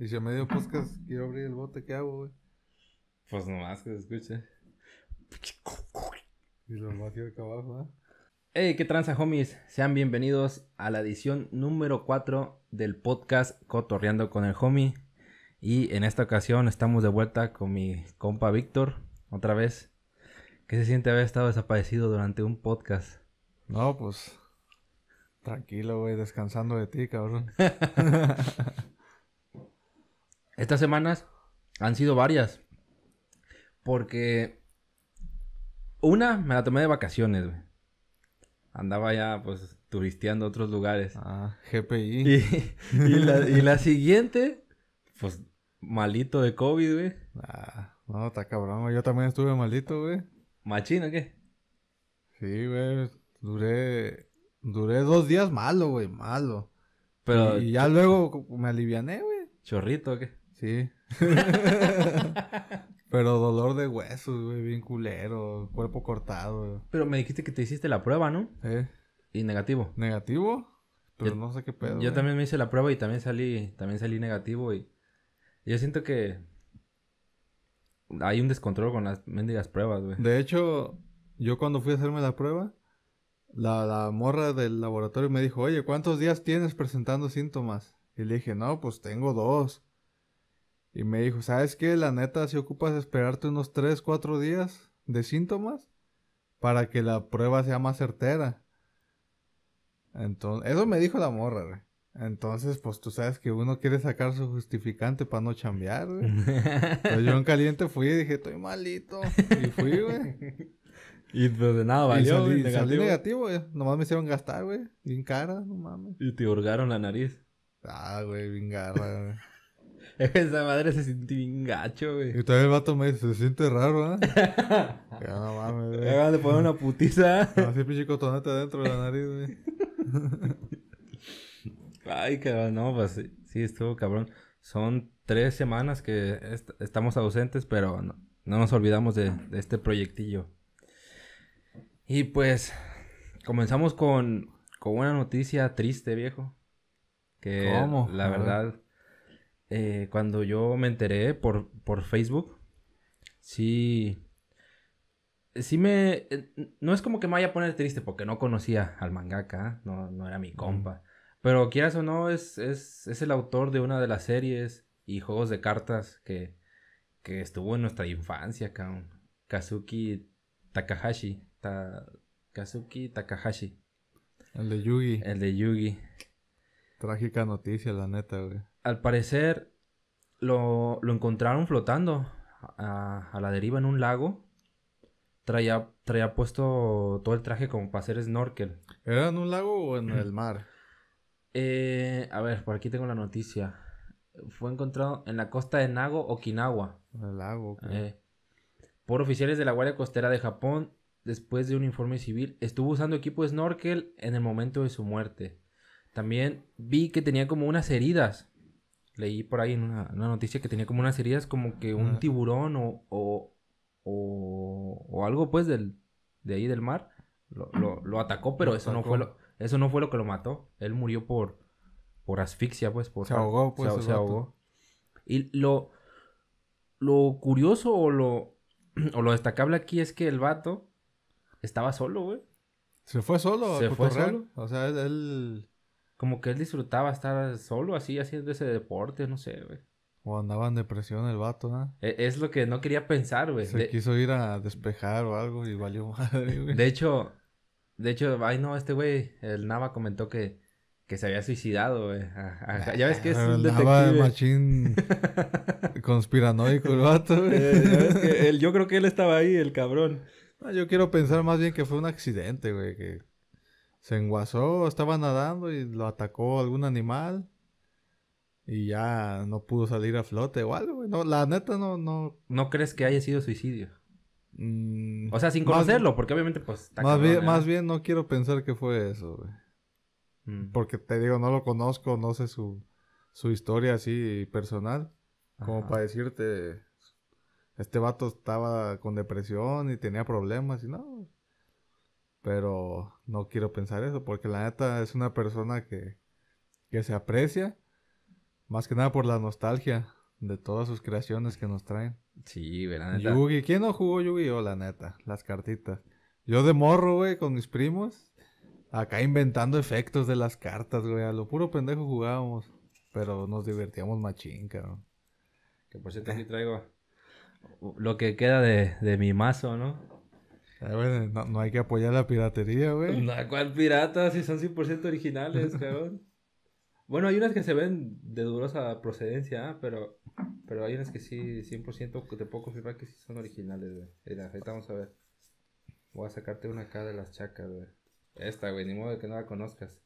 Y si a medio podcast quiero abrir el bote, ¿qué hago, güey? Pues nomás que se escuche. Y lo más acá abajo, ¿eh? Hey, qué tranza, homies. Sean bienvenidos a la edición número 4 del podcast Cotorreando con el Homie. Y en esta ocasión estamos de vuelta con mi compa Víctor, otra vez. ¿Qué se siente haber estado desaparecido durante un podcast? No, pues. Tranquilo, güey, descansando de ti, cabrón. Estas semanas han sido varias. Porque una me la tomé de vacaciones, güey. Andaba ya, pues, turisteando otros lugares. Ah, GPI. Y, la, siguiente, pues, malito de COVID, güey. Ah, no, está cabrón, Yo también estuve malito, güey. o qué? Sí, güey. Duré, duré dos días malo, güey, malo. Pero... Y, ya luego me aliviané, güey. ¿Chorrito o qué? Sí. Pero dolor de huesos, güey, bien culero, cuerpo cortado. Pero me dijiste que te hiciste la prueba, ¿no? Sí. Y negativo. ¿Negativo? Pero no sé qué pedo. Yo eh. también me hice la prueba y también salí, también salí negativo y yo siento que hay un descontrol con las mendigas pruebas, güey. De hecho, yo cuando fui a hacerme la prueba, la, la morra del laboratorio me dijo, oye, ¿cuántos días tienes presentando síntomas? Y le dije, no, pues tengo dos. Y me dijo, ¿sabes qué? La neta, si ocupas esperarte unos 3, 4 días de síntomas para que la prueba sea más certera. Entonces, eso me dijo la morra, güey. Entonces, pues tú sabes que uno quiere sacar su justificante para no chambear, güey. yo en caliente fui y dije, estoy malito. Y fui, güey. Y pues de nada valió, y salí, negativo. Salí negativo, güey. Nomás me hicieron gastar, güey. Bien cara, no mames. Y te hurgaron la nariz. Ah, güey, bien garra, güey. Esa madre se siente bien gacho, güey. Y todavía el vato me dice, se siente raro, ¿eh? ya no mames, güey. Acaban de poner una putiza. Así pinche cotonete adentro de la nariz, güey. Ay, cabrón, no, pues sí, estuvo cabrón. Son tres semanas que estamos ausentes, pero no, nos olvidamos de, este proyectillo. Y pues comenzamos con, con una noticia triste, viejo. Que ¿Cómo? la verdad eh, cuando yo me enteré por, por Facebook, sí, sí me... Eh, no es como que me vaya a poner triste porque no conocía al mangaka, no, era mi compa. Pero quieras o no, es, es, el autor de una de las series y juegos de cartas que, estuvo en nuestra infancia, cabrón. Kazuki Takahashi. Kazuki Takahashi. El de Yugi. El de Yugi. Trágica noticia, la neta, güey al parecer lo, lo encontraron flotando a, la deriva en un lago. Traía, traía puesto todo el traje como para hacer snorkel. ¿Era en un lago o en el mar? Eh, a ver, por aquí tengo la noticia. Fue encontrado en la costa de Nago, Okinawa. El lago, eh, por oficiales de la Guardia Costera de Japón, después de un informe civil, estuvo usando equipo de snorkel en el momento de su muerte. También vi que tenía como unas heridas leí por ahí en una, noticia que tenía como unas heridas como que un tiburón o, o, algo pues de ahí del mar lo, atacó, pero eso, No fue lo, eso no fue lo que lo mató. Él murió por, por asfixia, pues. Por, se ahogó, pues. Se, ahogó. Y lo, lo curioso o lo, lo destacable aquí es que el vato estaba solo, güey. Se fue solo. Se fue solo. O sea, él... Como que él disfrutaba estar solo así, haciendo ese deporte, no sé, güey. O andaba en depresión el vato, ¿no? E-, es lo que no quería pensar, güey. Se quiso ir a despejar o algo y valió madre, güey. De hecho, de hecho, ay no, este güey, el Nava comentó que, que se había suicidado, güey. Ah, ya ves que es un detective. machín conspiranoico el vato, güey. Eh, ya ves que yo creo que él estaba ahí, el cabrón. yo quiero pensar más bien que fue un accidente, güey, que se enguasó, estaba nadando y lo atacó algún animal. Y ya no pudo salir a flote o algo, No, la neta no, no. ¿No crees que haya sido suicidio? Mm, o sea, sin conocerlo, porque obviamente, pues. Más, bien, ¿eh? más bien no quiero pensar que fue eso, güey. Mm. Porque te digo, no lo conozco, no sé su, su historia así personal. Como para decirte, este vato estaba con depresión y tenía problemas y no. Pero no quiero pensar eso, porque la neta es una persona que, que se aprecia, más que nada por la nostalgia de todas sus creaciones que nos traen. Sí, verán. Yugi, ¿quién no jugó Yugi? Yo, la neta, las cartitas. Yo de morro, güey, con mis primos, acá inventando efectos de las cartas, güey, a lo puro pendejo jugábamos, pero nos divertíamos machín, cabrón. Que por cierto aquí traigo lo que queda de mi mazo, ¿no? Ah, no, hay que apoyar la piratería, güey. ¿Cuál pirata? Si son 100% originales, cabrón. Bueno, hay unas que se ven de dudosa procedencia, ¿ah? pero, pero hay unas que sí, 100% te puedo confirmar que sí son originales, güey. Mira, ahorita vamos a ver. Voy a sacarte una acá de las chacas, güey. Esta, güey, ni modo de que no la conozcas.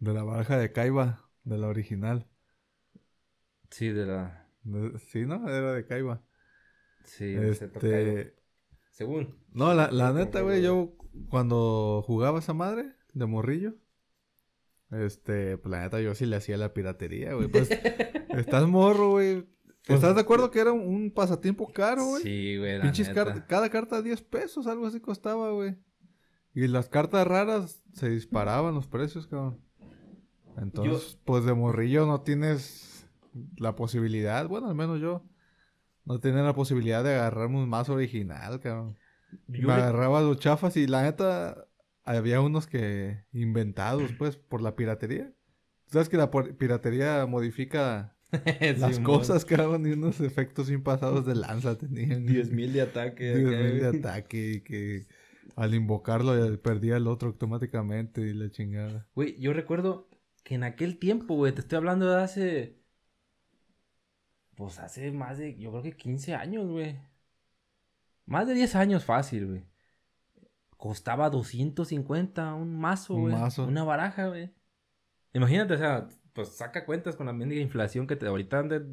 De la baraja de Caiba, de la original. Sí, de la. sí, ¿no? Era de Caiba. Sí, este, según. No, la, la neta, güey, yo cuando jugaba esa madre de morrillo, este, pues la neta yo sí le hacía la piratería, güey. Pues estás morro, güey. Pues, ¿Estás de acuerdo que era un, pasatiempo caro, güey? Sí, güey. cada carta 10 pesos, algo así costaba, güey. Y las cartas raras se disparaban los precios, cabrón. Entonces, pues de morrillo no tienes la posibilidad, bueno, al menos yo, no tenía la posibilidad de agarrarme un más original, cabrón. me agarraba los chafas y la neta había unos que inventados, pues, por la piratería. sabes que la piratería modifica las cosas, cabrón, y unos efectos impasados de lanza tenían. 10.000 de ataque. 10.000 de ataque y que al invocarlo eh, perdía el otro automáticamente y la chingada. Güey, yo recuerdo que en aquel tiempo, güey, te estoy hablando de hace pues hace más de, yo creo que 15 años, güey. Más de 10 años fácil, güey. Costaba 250 un mazo, güey. Un mazo. Una baraja, güey. Imagínate, o sea, pues saca cuentas con la mendiga inflación que te ahorita han de...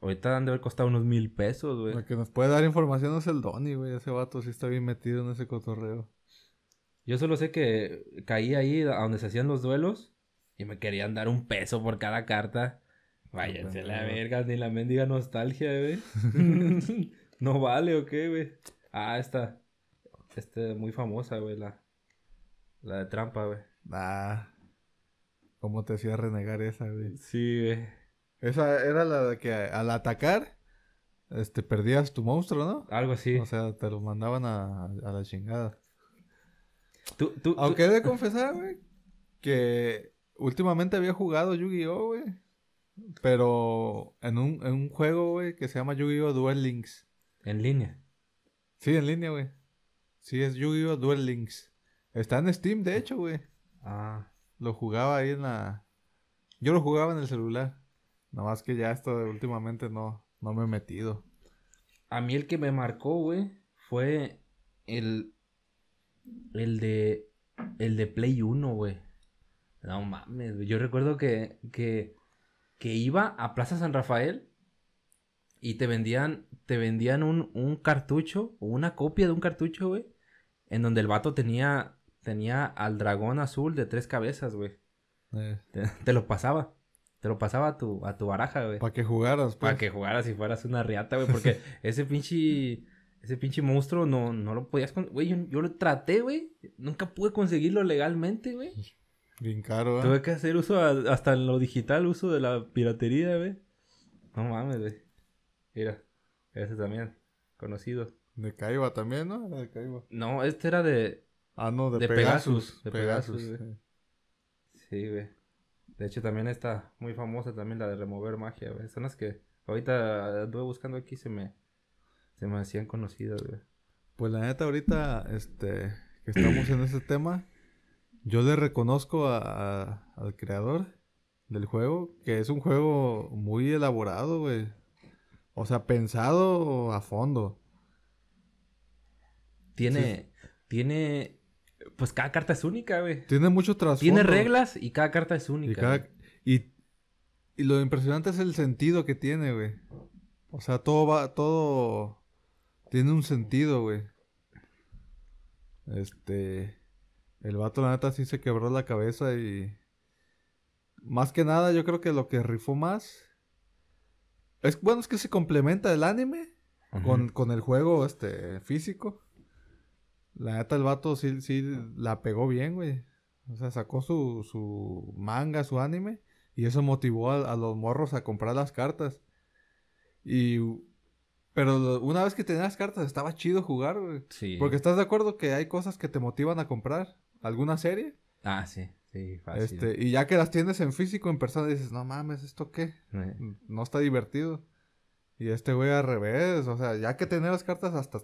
Ahorita han de haber costado unos mil pesos, güey. El que nos puede dar información es el Donny, güey. Ese vato sí está bien metido en ese cotorreo. Yo solo sé que caí ahí a donde se hacían los duelos y me querían dar un peso por cada carta vaya la verga, ni la mendiga nostalgia, güey. no vale, ¿o qué, güey? Ah, esta. Este, muy famosa, güey, la. La de trampa, güey. Ah. ¿Cómo te hacía renegar esa, güey? Sí, güey. Esa era la de que al atacar, este, perdías tu monstruo, ¿no? Algo así. O sea, te lo mandaban a, la chingada. Aunque he de confesar, güey, que últimamente había jugado Yu-Gi-Oh, güey. Pero en un, en un juego, güey, que se llama Yu-Gi-Oh! Duel Links. ¿En línea? Sí, en línea, güey. Sí, es Yu-Gi-Oh! Duel Links. Está en Steam, de hecho, güey. Ah. Lo jugaba ahí en la... Yo lo jugaba en el celular. Nada más que ya esto últimamente no, no me he metido. A mí el que me marcó, güey, fue el... El de... El de Play 1, güey. No mames, Yo recuerdo que... que que iba a Plaza San Rafael y te vendían, te vendían un, un cartucho o una copia de un cartucho, güey, en donde el vato tenía, tenía al dragón azul de tres cabezas, güey. Eh. Te, lo pasaba. Te lo pasaba a tu, a tu baraja, güey. Para que jugaras, pues. Para que jugaras y fueras una riata, güey. Porque ese pinche. Ese pinche monstruo no, no lo podías. Güey, yo, yo, lo traté, güey. Nunca pude conseguirlo legalmente, güey. Bien caro, ¿eh? Tuve que hacer uso, hasta en lo digital, uso de la piratería, güey. No mames, güey. Mira, ese también, conocido. De Caiba también, ¿no? Era de Caiba. No, este era de. Ah, no, de, Pegasus, De Pegasus, Sí, güey. De hecho, también está muy famosa también la de remover magia, güey. Son las que ahorita anduve buscando aquí se me, se me hacían conocidas, güey. Pues la neta, ahorita, este, que estamos en ese tema, yo le reconozco al creador del juego que es un juego muy elaborado, güey. O sea, pensado a fondo. Tiene, tiene, pues cada carta es única, güey. Tiene mucho trasfondo. Tiene reglas y cada carta es única. Y, y lo impresionante es el sentido que tiene, güey. O sea, todo va, todo tiene un sentido, güey. Este. El vato, la neta, sí se quebró la cabeza y. Más que nada, yo creo que lo que rifó más. Es bueno, es que se complementa el anime con, el juego este físico. La neta, el vato sí, la pegó bien, güey. O sea, sacó su, su manga, su anime. Y eso motivó a, los morros a comprar las cartas. Y. Pero una vez que tenías cartas, estaba chido jugar, güey. Sí. Porque estás de acuerdo que hay cosas que te motivan a comprar alguna serie. Ah, sí. Sí, fácil. Este, y ya que las tienes en físico, en persona, dices, no mames, ¿esto qué? Eh. No está divertido. Y este güey al revés, o sea, ya que tener las cartas hasta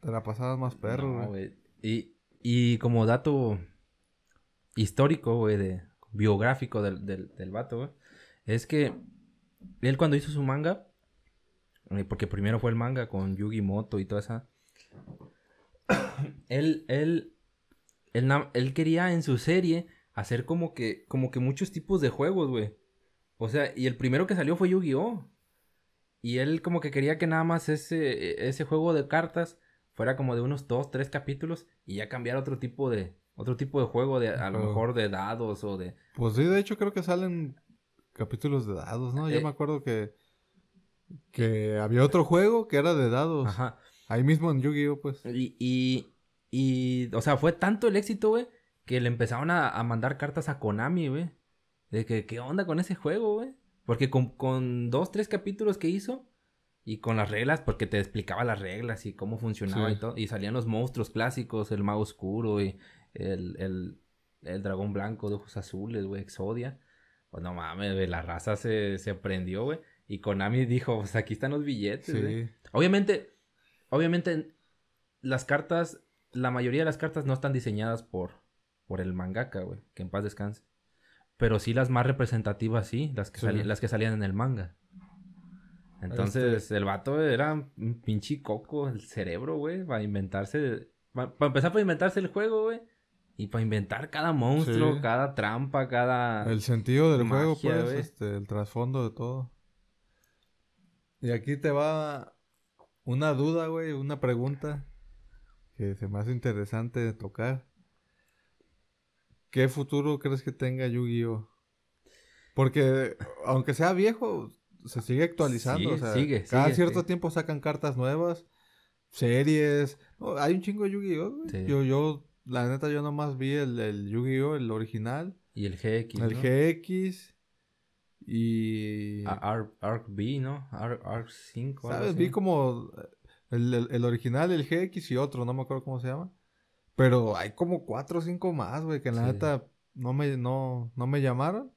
te la pasabas más perro, Y, y, como dato histórico, güey, de, biográfico del, del, del vato, güey, es que él cuando hizo su manga, eh, porque primero fue el manga con Yugi Moto y toda esa, él, él él, quería en su serie hacer como que, como que muchos tipos de juegos, güey. O sea, y el primero que salió fue Yu-Gi-Oh! Y él como que quería que nada más ese, e, ese juego de cartas fuera como de unos dos, tres capítulos y ya cambiar otro tipo de, otro tipo de juego de, a lo mejor de dados o de... Pues sí, de hecho creo que salen capítulos de dados, ¿no? Yo eh. me acuerdo que, que había otro juego que era de dados. Ajá. Ahí mismo en Yu-Gi-Oh, pues. y, y, o sea, fue tanto el éxito, güey, que le empezaron a, mandar cartas a Konami, güey. De que, ¿qué onda con ese juego, güey? Porque con, dos, tres capítulos que hizo y con las reglas, porque te explicaba las reglas y cómo funcionaba y todo. Y salían los monstruos clásicos, el mago oscuro y el, dragón blanco de ojos azules, güey, Exodia. Pues no mames, güey, la raza se, se prendió, güey. Y Konami dijo, pues aquí están los billetes, Obviamente, obviamente las cartas la mayoría de las cartas no están diseñadas por, por el mangaka, güey, que en paz descanse. Pero sí las más representativas, sí, las que, Salían, en el manga. Entonces, este el vato era un pinche coco, el cerebro, güey, para inventarse. Para, empezar, para inventarse el juego, güey. Y para inventar cada monstruo, cada trampa, cada. El sentido del juego, pues, este, el trasfondo de todo. Y aquí te va una duda, güey, una pregunta que se me hace interesante de tocar. ¿Qué futuro crees que tenga Yu-Gi-Oh? Porque aunque sea viejo, se sigue actualizando. cada cierto tiempo sacan cartas nuevas, series. hay un chingo de Yu-Gi-Oh. Yo, yo, la neta, yo nomás vi el, el Yu-Gi-Oh, el original. Y el GX. El GX. Y. Arc B, ¿no? Arc 5. ¿Sabes? Vi como el, el, original, el GX y otro, no me acuerdo cómo se llama. Pero hay como cuatro o cinco más, güey, que en la neta no me, no, no me llamaron.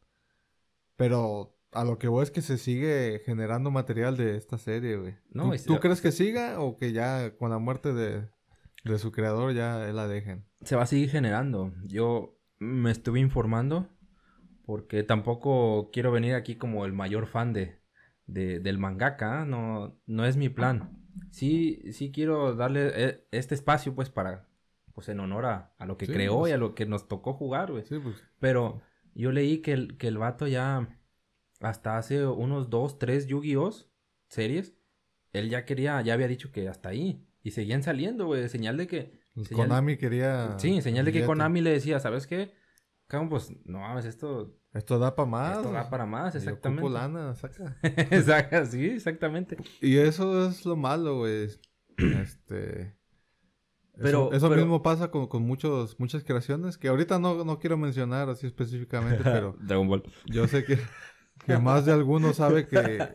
Pero a lo que voy es que se sigue generando material de esta serie, güey. ¿Tú, ¿tú crees que siga o que ya con la muerte de, de su creador ya la dejen? Se va a seguir generando. Yo me estuve informando porque tampoco quiero venir aquí como el mayor fan de, de del mangaka. ¿eh? No, no es mi plan sí, sí quiero darle eh, este espacio, pues, para, pues, en honor a, lo que creó y pues. a lo que nos tocó jugar, güey. Sí, pues. Pero yo leí que el, que vato ya, hasta hace unos dos, tres Yu-Gi-Oh! series, él ya quería, ya había dicho que hasta ahí. Y seguían saliendo, güey, señal de que... Konami quería... Sí, señal de que Konami le decía, ¿sabes qué? Cabrón, pues, no mames, esto esto da para más. Esto da para más, exactamente. Yo saca. sí, exactamente. Y eso es lo malo, güey. Este. Pero, eso, mismo pasa con, con, muchos, muchas creaciones que ahorita no, quiero mencionar así específicamente, pero. Dragon Ball. Yo sé que, que más de alguno sabe que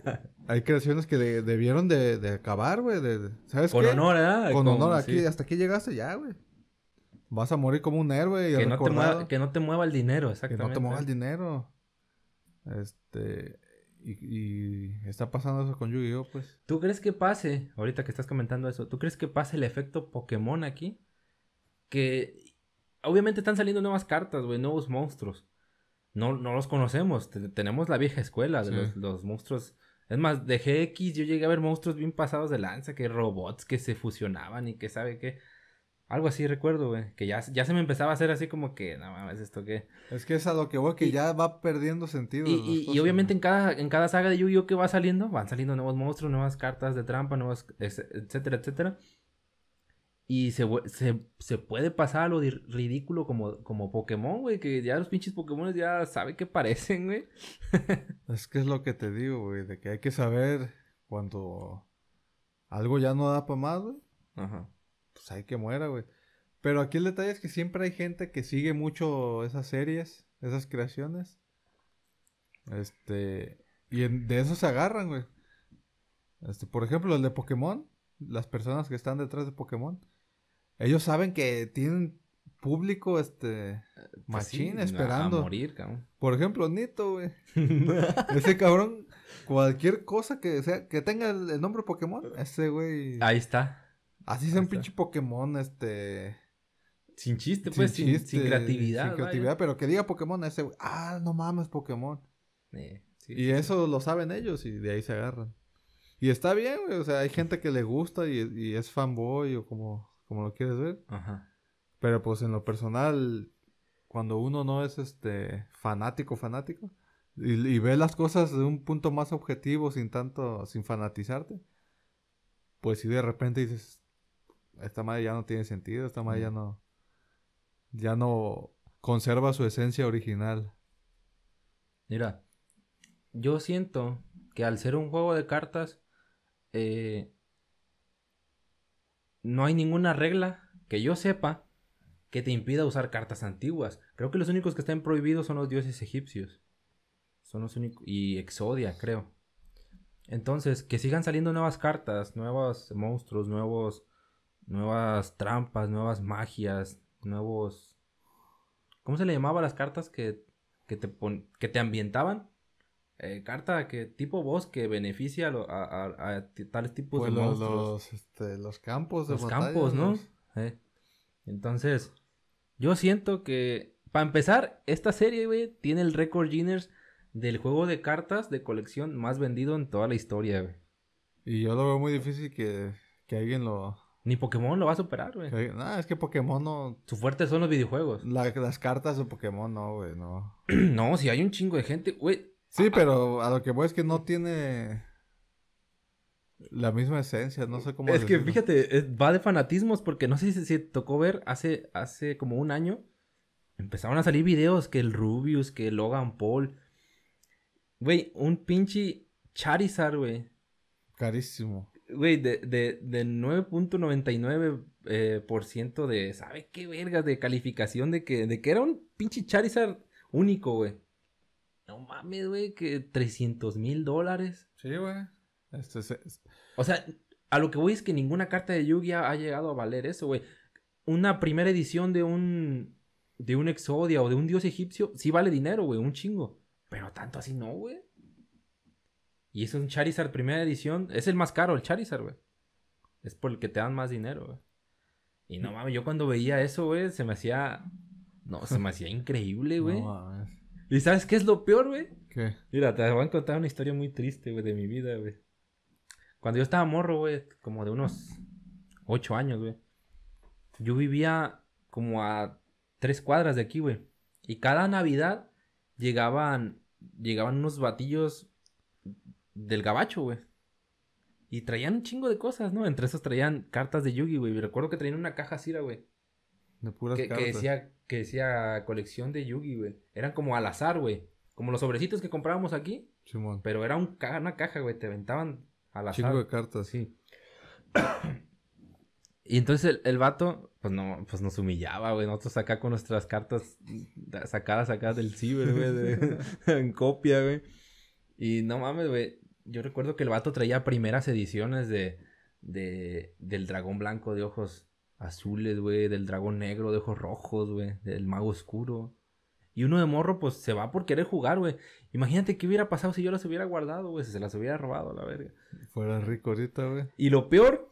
hay creaciones que debieron de, acabar, güey. De, ¿Sabes con honor, ¿eh? Con, honor, aquí, hasta aquí llegaste ya, güey. Vas a morir como un héroe. Y que, no te mueva, que no te mueva el dinero, exactamente. Que no te mueva el dinero. Este. Y, está pasando eso con Yu-Gi-Oh, pues. ¿Tú crees que pase, ahorita que estás comentando eso, ¿tú crees que pase el efecto Pokémon aquí? Que obviamente están saliendo nuevas cartas, güey, nuevos monstruos. No, los conocemos, tenemos la vieja escuela de los, los, monstruos. Es más, de GX yo llegué a ver monstruos bien pasados de lanza, que robots que se fusionaban y que sabe qué. Algo así recuerdo, güey. Que ya, ya se me empezaba a hacer así como que, no mames, esto qué. Es que es a lo que voy, que ya va perdiendo sentido. Y, y, obviamente en cada, en cada saga de Yu-Gi-Oh! que va saliendo, van saliendo nuevos monstruos, nuevas cartas de trampa, nuevas, etcétera, etcétera. Y se, puede pasar a lo ridículo como, como Pokémon, güey. Que ya los pinches Pokémon ya saben qué parecen, güey. es que es lo que te digo, güey. De que hay que saber cuando algo ya no da para más, güey. Ajá pues hay que muera, güey. Pero aquí el detalle es que siempre hay gente que sigue mucho esas series, esas creaciones. Este, y de eso se agarran, güey. Este, por ejemplo, el de Pokémon, las personas que están detrás de Pokémon, ellos saben que tienen público este pues machine esperando. Por ejemplo, Nito, güey. ese cabrón, cualquier cosa que sea, que tenga el nombre Pokémon, ese güey. Ahí está. Así es un pinche Pokémon, este. Sin chiste, pues, sin, creatividad. Sin creatividad, pero que diga Pokémon ese, Ah, no mames, Pokémon. Eh, y eso lo saben ellos y de ahí se agarran. Y está bien, güey. O sea, hay gente que le gusta y, es fanboy o como, como lo quieres ver. Ajá. Pero pues en lo personal, cuando uno no es este fanático, fanático, y, y, ve las cosas de un punto más objetivo, sin tanto, sin fanatizarte, pues si de repente dices, esta madre ya no tiene sentido, esta madre ya no. Ya no conserva su esencia original. Mira, yo siento que al ser un juego de cartas, eh, no hay ninguna regla que yo sepa que te impida usar cartas antiguas. Creo que los únicos que están prohibidos son los dioses egipcios. Son los únicos. Y Exodia, creo. Entonces, que sigan saliendo nuevas cartas, nuevos monstruos, nuevos nuevas trampas, nuevas magias, nuevos... ¿Cómo se le llamaba las cartas que, que, te, pon... que te ambientaban? Eh, carta que tipo bosque que beneficia a, a, a, tales tipos pues de los, monstruos. Este, los, campos de Los campos, ¿no? Eh, entonces, yo siento que, para empezar, esta serie, tiene el récord Guinness del juego de cartas de colección más vendido en toda la historia, Y yo lo veo muy difícil que, que alguien lo, ni Pokémon lo va a superar, güey. No, es que Pokémon no. Su fuerte son los videojuegos. las cartas de Pokémon no, güey, no. no, si hay un chingo de gente, güey. Sí, pero a lo que voy es que no tiene. La misma esencia, no sé cómo. Es que fíjate, eh, va de fanatismos porque no sé si, tocó ver hace, hace como un año. Empezaron a salir videos que el Rubius, que Logan Paul. Güey, un pinche Charizard, güey. Carísimo. Güey, de, de, de 9.99% eh, de, ¿sabe qué vergas? De calificación de que, de que era un pinche Charizard único, güey. No mames, güey, que 300 mil dólares. Sí, güey. Este, o sea, a lo que voy es que ninguna carta de Yu-Gi-Oh ha llegado a valer eso, güey. Una primera edición de un, de un Exodia o de un dios egipcio sí vale dinero, güey, un chingo. Pero tanto así no, güey. Y es un Charizard primera edición. Es el más caro, el Charizard, güey. Es por el que te dan más dinero, güey. Y no mm. mames, yo cuando veía eso, güey, se me hacía. No, se me hacía increíble, güey. ¿Y sabes qué es lo peor, güey? Mira, te voy a contar una historia muy triste, güey, de mi vida, güey. Cuando yo estaba morro, güey, como de unos ocho años, güey. Yo vivía como a tres cuadras de aquí, güey. Y cada Navidad llegaban, llegaban unos batillos del gabacho, güey. Y traían un chingo de cosas, ¿no? Entre esos traían cartas de Yugi, güey. Recuerdo que traían una caja así, güey. De puras cartas. Que decía, que decía colección de Yugi, güey. Eran como al azar, güey. Como los sobrecitos que comprábamos aquí. Pero era un una caja, güey. Te aventaban al azar. Chingo de cartas. Sí. y entonces el, el, vato, pues no, pues nos humillaba, güey. Nosotros acá con nuestras cartas sacadas acá del ciber, güey. en copia, güey. Y no mames, güey. Yo recuerdo que el vato traía primeras ediciones de, de del dragón blanco de ojos azules, güey, del dragón negro de ojos rojos, güey, del mago oscuro. Y uno de morro, pues se va por querer jugar, güey. Imagínate qué hubiera pasado si yo las hubiera guardado, güey. Si se las hubiera robado, la verga. Fuera rico ahorita, güey. Y lo peor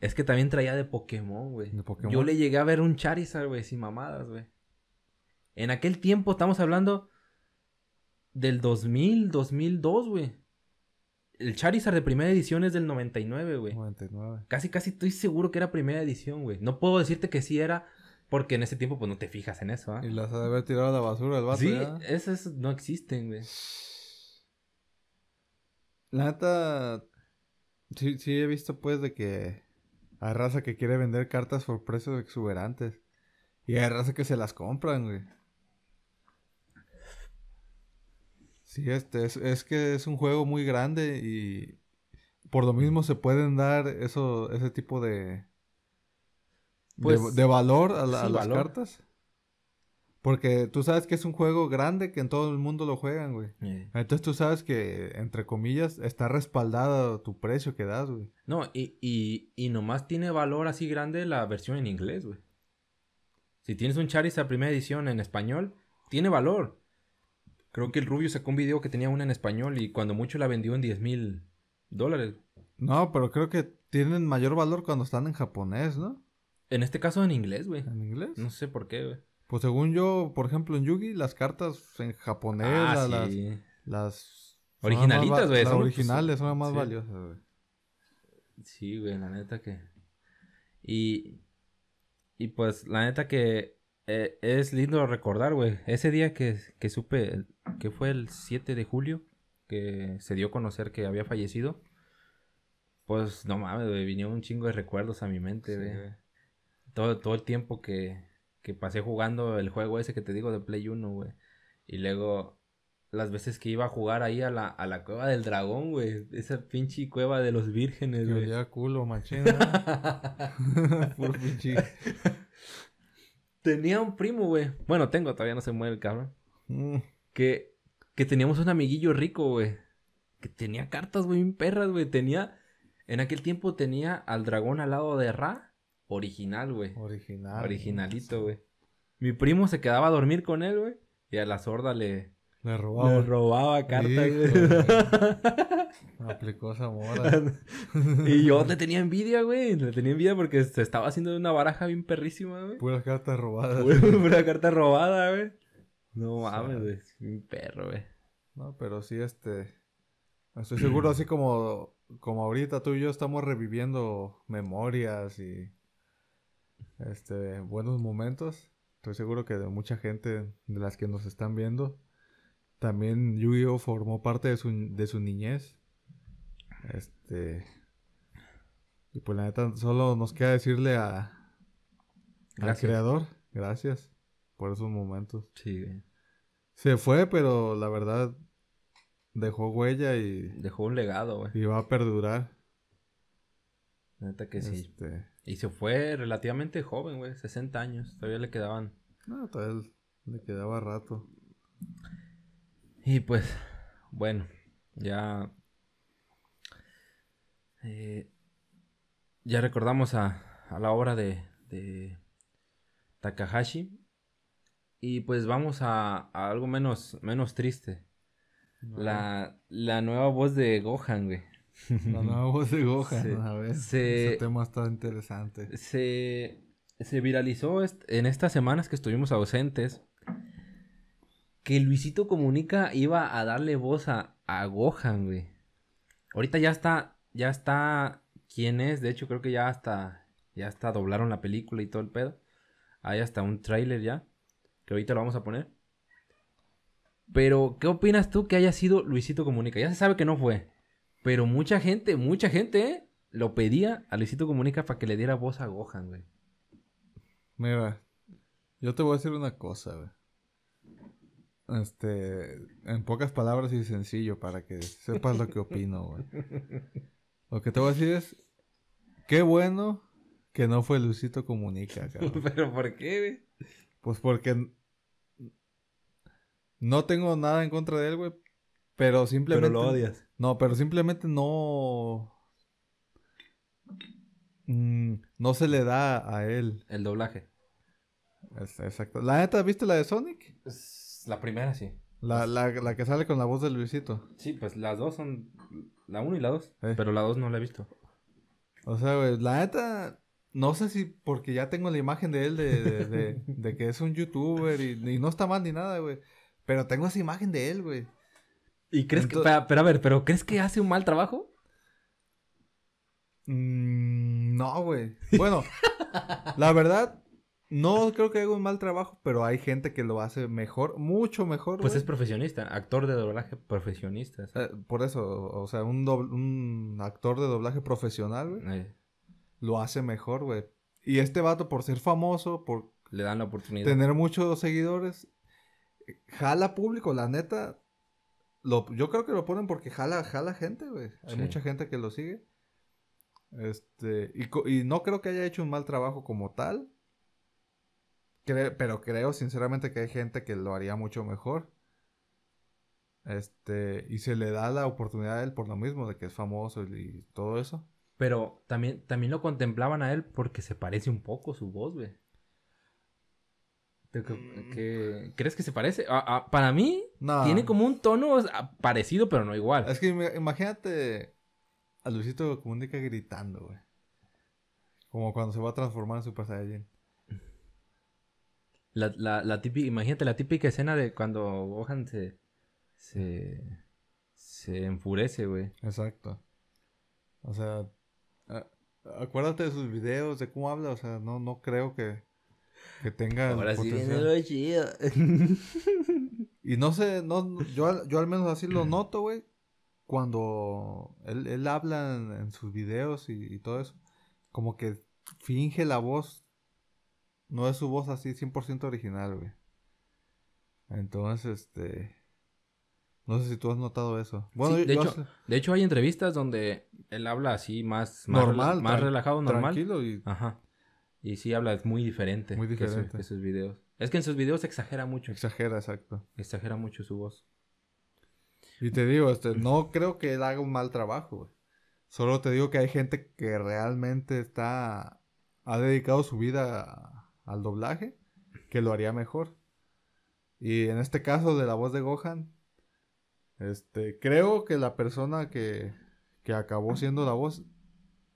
es que también traía de Pokémon, güey. Yo le llegué a ver un Charizard, güey, sin mamadas, güey. En aquel tiempo, estamos hablando del 2000, 2002, güey. El Charizard de primera edición es del 99, güey. 99. Casi, casi estoy seguro que era primera edición, güey. No puedo decirte que sí era, porque en ese tiempo, pues no te fijas en eso, ¿ah? Y las ha de haber tirado a la basura el vato. Sí, esas no existen, güey. La neta. Sí, sí, he visto, pues, de que hay raza que quiere vender cartas por precios exuberantes. Y hay raza que se las compran, güey. Sí, este es, que es un juego muy grande y por lo mismo se pueden dar eso, ese tipo de, de, pues valor a, las cartas. Porque tú sabes que es un juego grande que en todo el mundo lo juegan, güey. Eh. Entonces tú sabes que, entre comillas, está respaldado tu precio que das, güey. No, y, y nomás tiene valor así grande la versión en inglés, güey. Si tienes un Charizard primera edición en español, tiene valor. Creo que el Rubio sacó un video que tenía una en español y cuando mucho la vendió en 10 mil dólares. No, pero creo que tienen mayor valor cuando están en japonés, ¿no? En este caso en inglés, güey. ¿En inglés? No sé por qué, güey. Pues según yo, por ejemplo, en Yugi, las cartas en japonés, ah, las, las... Originalitas, güey. Las pues, originales son más valiosas, güey. Sí, güey, la neta que... Y... Y pues la neta que eh, es lindo recordar, güey. Ese día que, que, supe, que fue el 7 de julio, que se dio a conocer que había fallecido, pues no mames, güey, vinieron un chingo de recuerdos a mi mente, güey. todo, todo el tiempo que, que pasé jugando el juego ese que te digo de Play 1, güey. Y luego las veces que iba a jugar ahí a la, a la cueva del dragón, güey. Esa pinche cueva de los vírgenes, güey. Ya culo, pinche Tenía un primo, güey. Bueno, tengo, todavía no se mueve el cabrón. Mm. Que, que teníamos un amiguillo rico, güey. Que tenía cartas, güey, perras, güey. Tenía. En aquel tiempo tenía al dragón al lado de Ra. Original, güey. Original. Originalito, güey. Mi primo se quedaba a dormir con él, güey. Y a la sorda le, le robaba. robaba cartas. Aplicó esa y yo le tenía envidia, güey. Le tenía envidia porque se estaba haciendo una baraja bien perrísima, güey. Puras cartas robadas. Pura, carta robada, güey. No mames, güey. Un perro, güey. No, pero sí, este. Estoy seguro, así como, como ahorita tú y yo estamos reviviendo memorias y. Este, buenos momentos. Estoy seguro que de mucha gente de las que nos están viendo también Yu-Gi-Oh formó parte de su, de su niñez. Este. Y pues la neta, solo nos queda decirle a, gracias. al creador, gracias por esos momentos. Sí, Se fue, pero la verdad dejó huella y. Dejó un legado, güey. Y va a perdurar. La neta que sí. Este. Y se fue relativamente joven, güey, 60 años. Todavía le quedaban. No, todavía le quedaba rato. Y pues, bueno, ya. Eh, ya recordamos a, la obra de, Takahashi. Y pues vamos a, algo menos, menos triste. La, nueva voz de Gohan, güey. La nueva voz de Gohan, a ver. Se, ese tema está interesante. Se, viralizó en estas semanas que estuvimos ausentes que Luisito Comunica iba a darle voz a, Gohan, güey. Ahorita ya está, ya está quién es, de hecho creo que ya hasta, ya hasta doblaron la película y todo el pedo. Hay hasta un tráiler ya, que ahorita lo vamos a poner. Pero, ¿qué opinas tú que haya sido Luisito Comunica? Ya se sabe que no fue, pero mucha gente, mucha gente, ¿eh? lo pedía a Luisito Comunica para que le diera voz a Gohan, güey. Mira, yo te voy a decir una cosa, güey. Este, en pocas palabras y sencillo para que sepas lo que opino, güey. Lo que te voy a decir es, qué bueno que no fue Lucito Comunica, cabrón. Pero ¿por qué, Pues porque no tengo nada en contra de él, güey. Pero simplemente... Pero lo odias. No, pero simplemente no... Mm, no se le da a él. El doblaje. exacto. ¿La neta viste la de Sonic? Sí. La primera, sí. La, que sale con la voz de Luisito. Sí, pues las dos son. La uno y la dos. Eh. Pero la dos no la he visto. O sea, güey, la neta. No sé si porque ya tengo la imagen de él de, de, que es un youtuber y, no está mal ni nada, güey. Pero tengo esa imagen de él, güey. ¿Y crees que.? Pero, a ver, ¿pero crees que hace un mal trabajo? Mm, no, güey. Bueno, la verdad, no creo que haga un mal trabajo, pero hay gente que lo hace mejor, mucho mejor. Pues es profesionista, actor de doblaje profesionista. Eh, por eso, o sea, un, un actor de doblaje profesional, güey. Eh. Lo hace mejor, güey. Y este vato, por ser famoso, por... Le dan la oportunidad. Tener muchos seguidores. Jala público, la neta. yo creo que lo ponen porque jala, jala gente, güey. Hay mucha gente que lo sigue. Este, y no creo que haya hecho un mal trabajo como tal pero creo sinceramente que hay gente que lo haría mucho mejor. Este, y se le da la oportunidad a él por lo mismo, de que es famoso y, todo eso. Pero también, también lo contemplaban a él porque se parece un poco su voz, güey. Mm, pues. ¿Crees que se parece? Ah, ah, para mí, tiene como un tono parecido, pero no igual. Es que imagínate a Luisito Comunica gritando, güey. Como cuando se va a transformar en Super Saiyajin. La, la, la típica, imagínate la típica escena de cuando Gohan se, se, enfurece, güey. Exacto. O sea, acuérdate de sus videos, de cómo habla, o sea, no, no creo que, que tenga Ahora Y no sé, no, yo, yo al menos así lo noto, güey. Cuando él, él habla en, sus videos y, y, todo eso, como que finge la voz no es su voz así 100% original, güey. Entonces, este... No sé si tú has notado eso. Bueno, de, hecho, hay entrevistas donde él habla así más... normal. más relajado, normal. Tranquilo y... Ajá. Y sí habla muy diferente. Muy diferente. sus videos. Es que en sus videos exagera mucho. Exagera, exacto. Exagera mucho su voz. Y te digo, este, no creo que él haga un mal trabajo, güey. Solo te digo que hay gente que realmente está... Ha dedicado su vida a al doblaje, que lo haría mejor. Y en este caso de la voz de Gohan, este, creo que la persona que, que acabó siendo la voz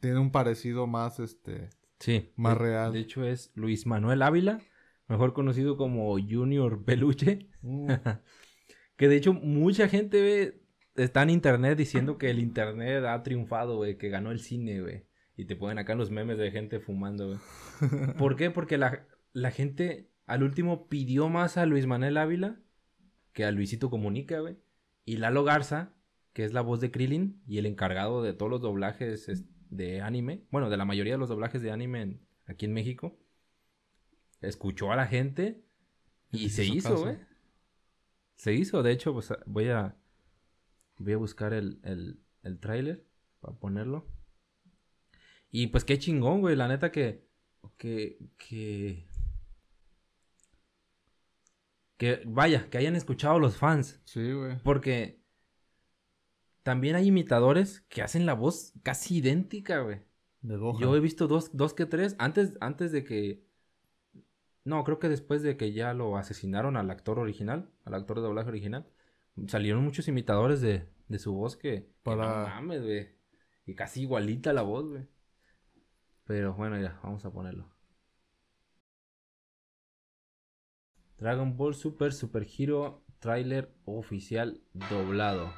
tiene un parecido más, este, sí, más real. De hecho es Luis Manuel Ávila, mejor conocido como Junior Peluche, mm. que de hecho mucha gente ve, está en internet diciendo que el internet ha triunfado, que ganó el cine, y te ponen acá los memes de gente fumando, güey. ¿Por qué? Porque la, gente al último pidió más a Luis Manuel Ávila que a Luisito Comunica, güey. Y Lalo Garza, que es la voz de Krillin y el encargado de todos los doblajes de anime, bueno, de la mayoría de los doblajes de anime aquí en México, escuchó a la gente y se hizo, güey. Se hizo, de hecho, pues voy a, voy a buscar el, el, el tráiler para ponerlo. Y pues qué chingón, güey, la neta que, que, que, que vaya, que hayan escuchado los fans. Sí, güey. Porque también hay imitadores que hacen la voz casi idéntica, güey. De Yo he visto dos, dos que tres, antes, antes de que, no, creo que después de que ya lo asesinaron al actor original, al actor de doblaje original, salieron muchos imitadores de, de su voz que, Para... Que no mames, güey. Y casi igualita la voz, güey. Pero bueno, ya, vamos a ponerlo. Dragon Ball Super Super Hero Trailer Oficial Doblado.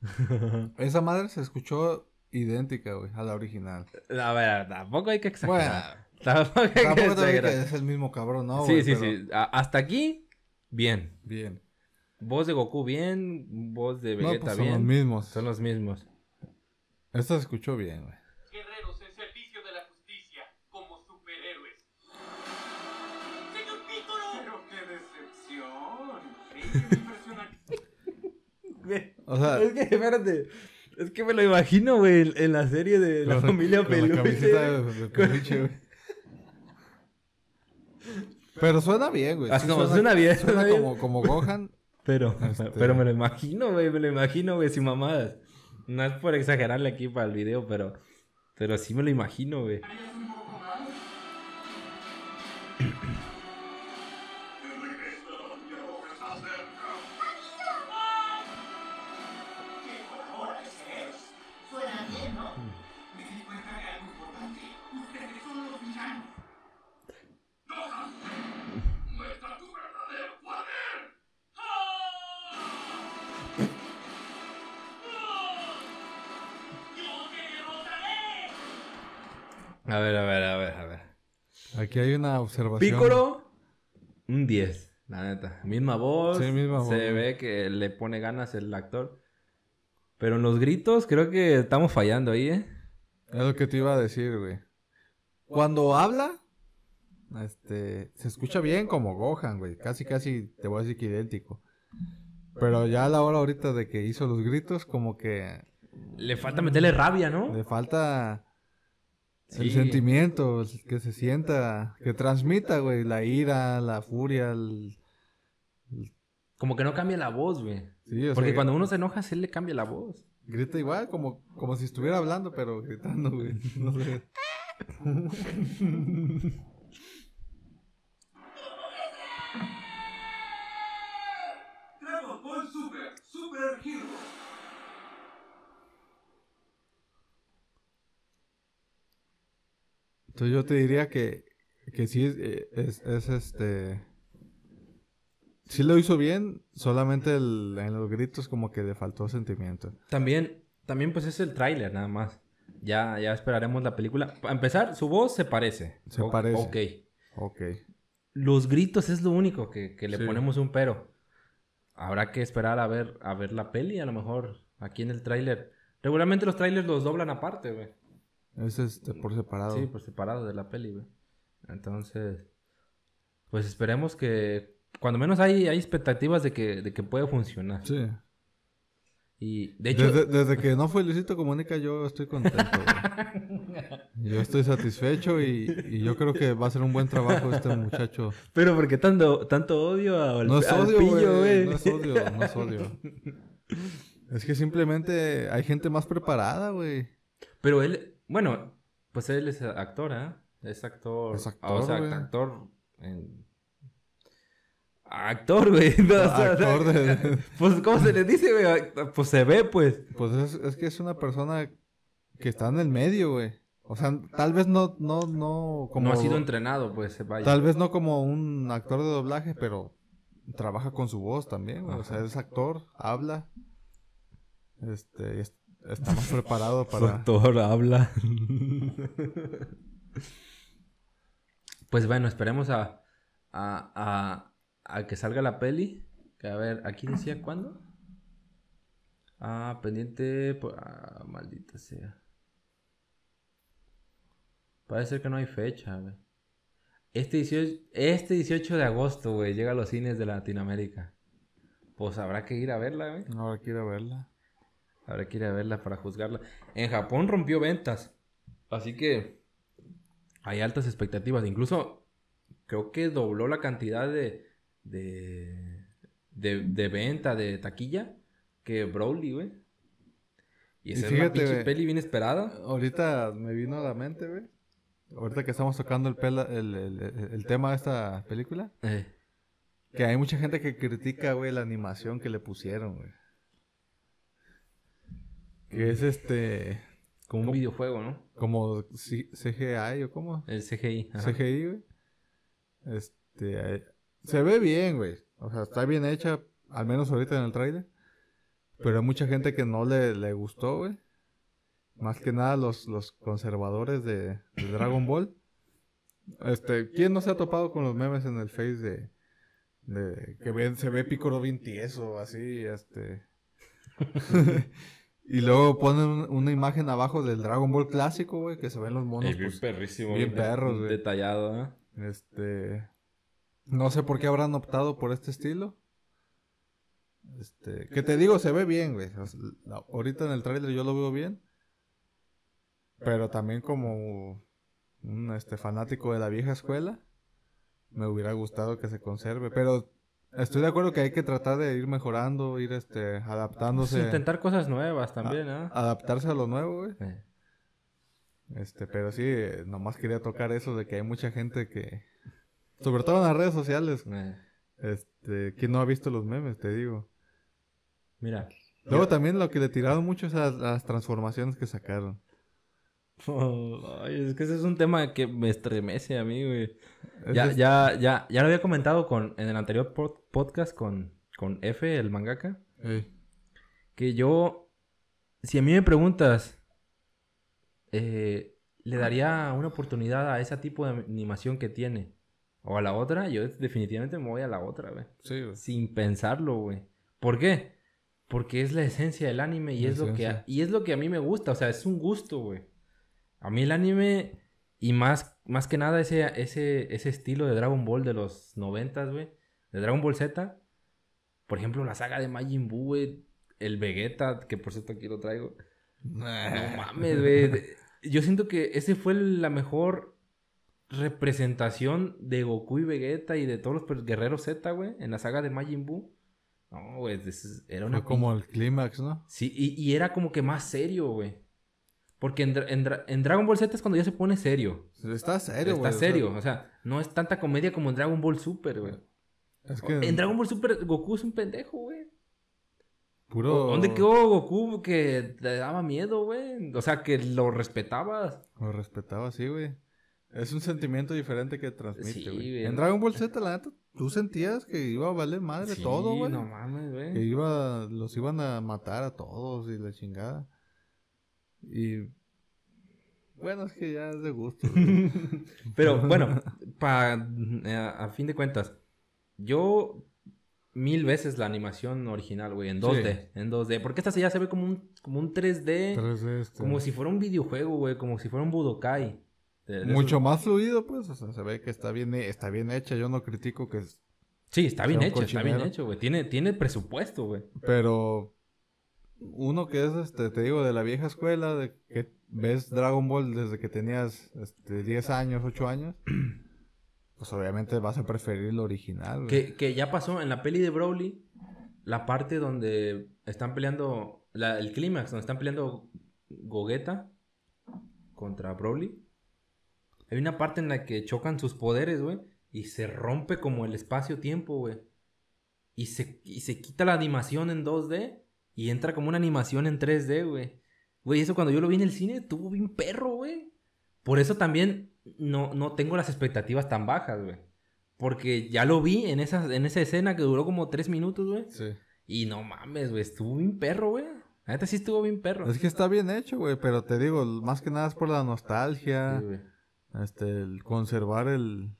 Esa madre se escuchó idéntica, güey, a la original. La verdad, tampoco hay que exagerar. Tampoco, que es el mismo cabrón, ¿no? Sí, sí, sí. hasta aquí, bien. Bien. Voz de Goku bien, voz de Vegeta no, pues son bien. Son los mismos. Son los mismos. Esto se escuchó bien, güey. Guerreros en servicio de la justicia, como superhéroes. ¡Señor Piccolo! ¡Pero qué decepción! ¿Qué? o sea, es que, espérate. Es que me lo imagino, güey, en la serie de la, familia Peluche. Con la camiseta de Peluche, güey. Pero suena bien, güey. Así suena, bien. Suena Como, como Gohan. Pero, este, pero me lo imagino, güey. Me lo imagino, güey, sin mamadas. No es por exagerarle aquí para el video, pero, pero sí me lo imagino, güey. observación. un 10, la neta. Misma voz. Sí, misma voz. Se ve que le pone ganas el actor. Pero en los gritos creo que estamos fallando ahí, ¿eh? Es lo que te iba a decir, güey. Cuando habla, este, se escucha bien como Gohan, güey. Casi, casi, te voy a decir que idéntico. Pero ya a la hora ahorita de que hizo los gritos, como que... Le falta meterle rabia, ¿no? Le falta... El sentimiento que se sienta, que transmita, güey, la ira, la furia, el... Como que no cambia la voz, güey. Porque cuando uno se enoja, se le cambia la voz. Grita igual, como, como si estuviera hablando, pero gritando, güey. No sé. Super, Super Hero. Entonces yo te diría que, que sí eh, es, este... si lo hizo bien, solamente en los gritos como que le faltó sentimiento. También, también pues es el tráiler nada más. Ya, ya esperaremos la película. Para empezar, su voz se parece. Se parece. Ok. Ok. Los gritos es lo único que, le ponemos un pero. Habrá que esperar a ver, a ver la peli, a lo mejor aquí en el tráiler. Regularmente los trailers los doblan aparte, güey. Es este, por separado. Sí, por separado de la peli, güey. Entonces, pues esperemos que, cuando menos hay, hay expectativas de que, de puede funcionar. Sí. Y de hecho... Desde, que no fue Luisito Comunica, yo estoy contento. yo estoy satisfecho y, yo creo que va a ser un buen trabajo este muchacho. Pero porque tanto, tanto odio al, no es odio, güey. No es odio, no es odio. es que simplemente hay gente más preparada, güey. Pero él, bueno, pues él es actor, ¿eh? Es actor. actor. o sea, actor. Actor, güey. actor de... Pues, ¿cómo se le dice, güey? Pues se ve, pues. Pues es, que es una persona que está en el medio, güey. O sea, tal vez no, no, no. Como... No ha sido entrenado, pues, vaya. Tal vez no como un actor de doblaje, pero trabaja con su voz también, güey. O sea, es actor, habla. Este, Estamos preparados para. Doctor, habla. pues bueno, esperemos a, a, a, que salga la peli. Que a ver, aquí decía cuándo. Ah, pendiente. Pues, ah, maldita sea. Parece ser que no hay fecha, Este 18, este 18 de agosto, güey, llega a los cines de Latinoamérica. Pues habrá que ir a verla, güey. Habrá que ir verla. Habrá que ir verla para juzgarla. En Japón rompió ventas. Así que hay altas expectativas. Incluso creo que dobló la cantidad de, de, de, venta de taquilla que Broly, güey. Y esa es peli bien esperada. Ahorita me vino a la mente, güey. Ahorita que estamos tocando el, tema de esta película. Eh. Que hay mucha gente que critica, güey, la animación que le pusieron, güey. Que es este. Como un videojuego, ¿no? Como CGI o cómo? El CGI. CGI, güey. Este. Se ve bien, güey. O sea, está bien hecha, al menos ahorita en el trailer. Pero hay mucha gente que no le, gustó, güey. Más que nada los, conservadores de, Dragon Ball. Este, ¿quién no se ha topado con los memes en el Face de, que se ve Piccolo bien tieso, así, este? Y luego ponen una imagen abajo del Dragon Ball clásico, güey, que se ven los monos. Es bien pues, perrísimo, bien perros, güey. Detallado, ¿eh? Este. No sé por qué habrán optado por este estilo. Este, que te digo, se ve bien, güey. ahorita en el trailer yo lo veo bien. Pero también como un este, fanático de la vieja escuela, me hubiera gustado que se conserve. Pero Estoy de acuerdo que hay que tratar de ir mejorando, ir este, adaptándose. intentar cosas nuevas también, Adaptarse a lo nuevo, güey. Este, pero sí, nomás quería tocar eso de que hay mucha gente que. Sobre todo en las redes sociales. Este, ¿quién no ha visto los memes? Te digo. Mira. Luego también lo que le tiraron mucho es las transformaciones que sacaron. es que ese es un tema que me estremece a mí, güey. Ya, ya, lo había comentado con, en el anterior podcast con, con F, el mangaka. Que yo, si a mí me preguntas, eh, le daría una oportunidad a ese tipo de animación que tiene. O a la otra, yo definitivamente me voy a la otra, güey. Sin pensarlo, güey. ¿Por qué? Porque es la esencia del anime y, es lo que y es lo que a mí me gusta. O sea, es un gusto, güey. A mí el anime y más, más que nada ese, ese, ese estilo de Dragon Ball de los noventas, güey. De Dragon Ball Z. Por ejemplo, la saga de Majin Buu, güey. El Vegeta, que por cierto aquí lo traigo. No mames, güey. Yo siento que ese fue la mejor representación de Goku y Vegeta y de todos los guerreros Z, güey, en la saga de Majin Buu. No, güey, era como el clímax, ¿no? Sí, y, y, era como que más serio, güey. Porque en, Dragon Ball Z es cuando ya se pone serio. Está serio, güey. Está serio. O sea, no es tanta comedia como en Dragon Ball Super, güey. En Dragon Ball Super, Goku es un pendejo, güey. Puro... ¿Dónde quedó Goku que le daba miedo, güey? O sea, que lo respetabas. Lo respetaba, sí, güey. Es un sentimiento diferente que transmite, güey. en Dragon Ball Z, la neta, tú sentías que iba a valer madre todo, güey. no mames, güey. Que iba, los iban a matar a todos y la chingada. Y bueno, es que ya es de gusto. Pero bueno, para, eh, a, fin de cuentas, yo mil veces la animación original, güey, en 2D, en 2D, porque esta ya se ve como un como un 3D, este. como si fuera un videojuego, güey, como si fuera un Budokai. Mucho más fluido, pues, o sea, se ve que está bien está bien hecha, yo no critico que Sí, está bien hecho, está bien hecho, güey. Tiene tiene presupuesto, güey. Pero uno que es, este, te digo, de la vieja escuela, de que ves Dragon Ball desde que tenías este, 10 años, 8 años, pues obviamente vas a preferir lo original. Que, que, ya pasó en la peli de Broly, la parte donde están peleando, la, el clímax, donde están peleando Gogeta contra Broly. Hay una parte en la que chocan sus poderes, güey, y se rompe como el espacio-tiempo, güey. Y se, y se quita la animación en 2D y entra como una animación en 3D, güey. Güey, eso cuando yo lo vi en el cine estuvo bien perro, güey. Por eso también no, no tengo las expectativas tan bajas, güey. Porque ya lo vi en esa, en esa escena que duró como tres minutos, güey. Sí. Y no mames, güey, estuvo bien perro, güey. Ahorita sí estuvo bien perro. Es que está bien hecho, güey, pero te digo, más que nada es por la nostalgia. Sí, este, el conservar el,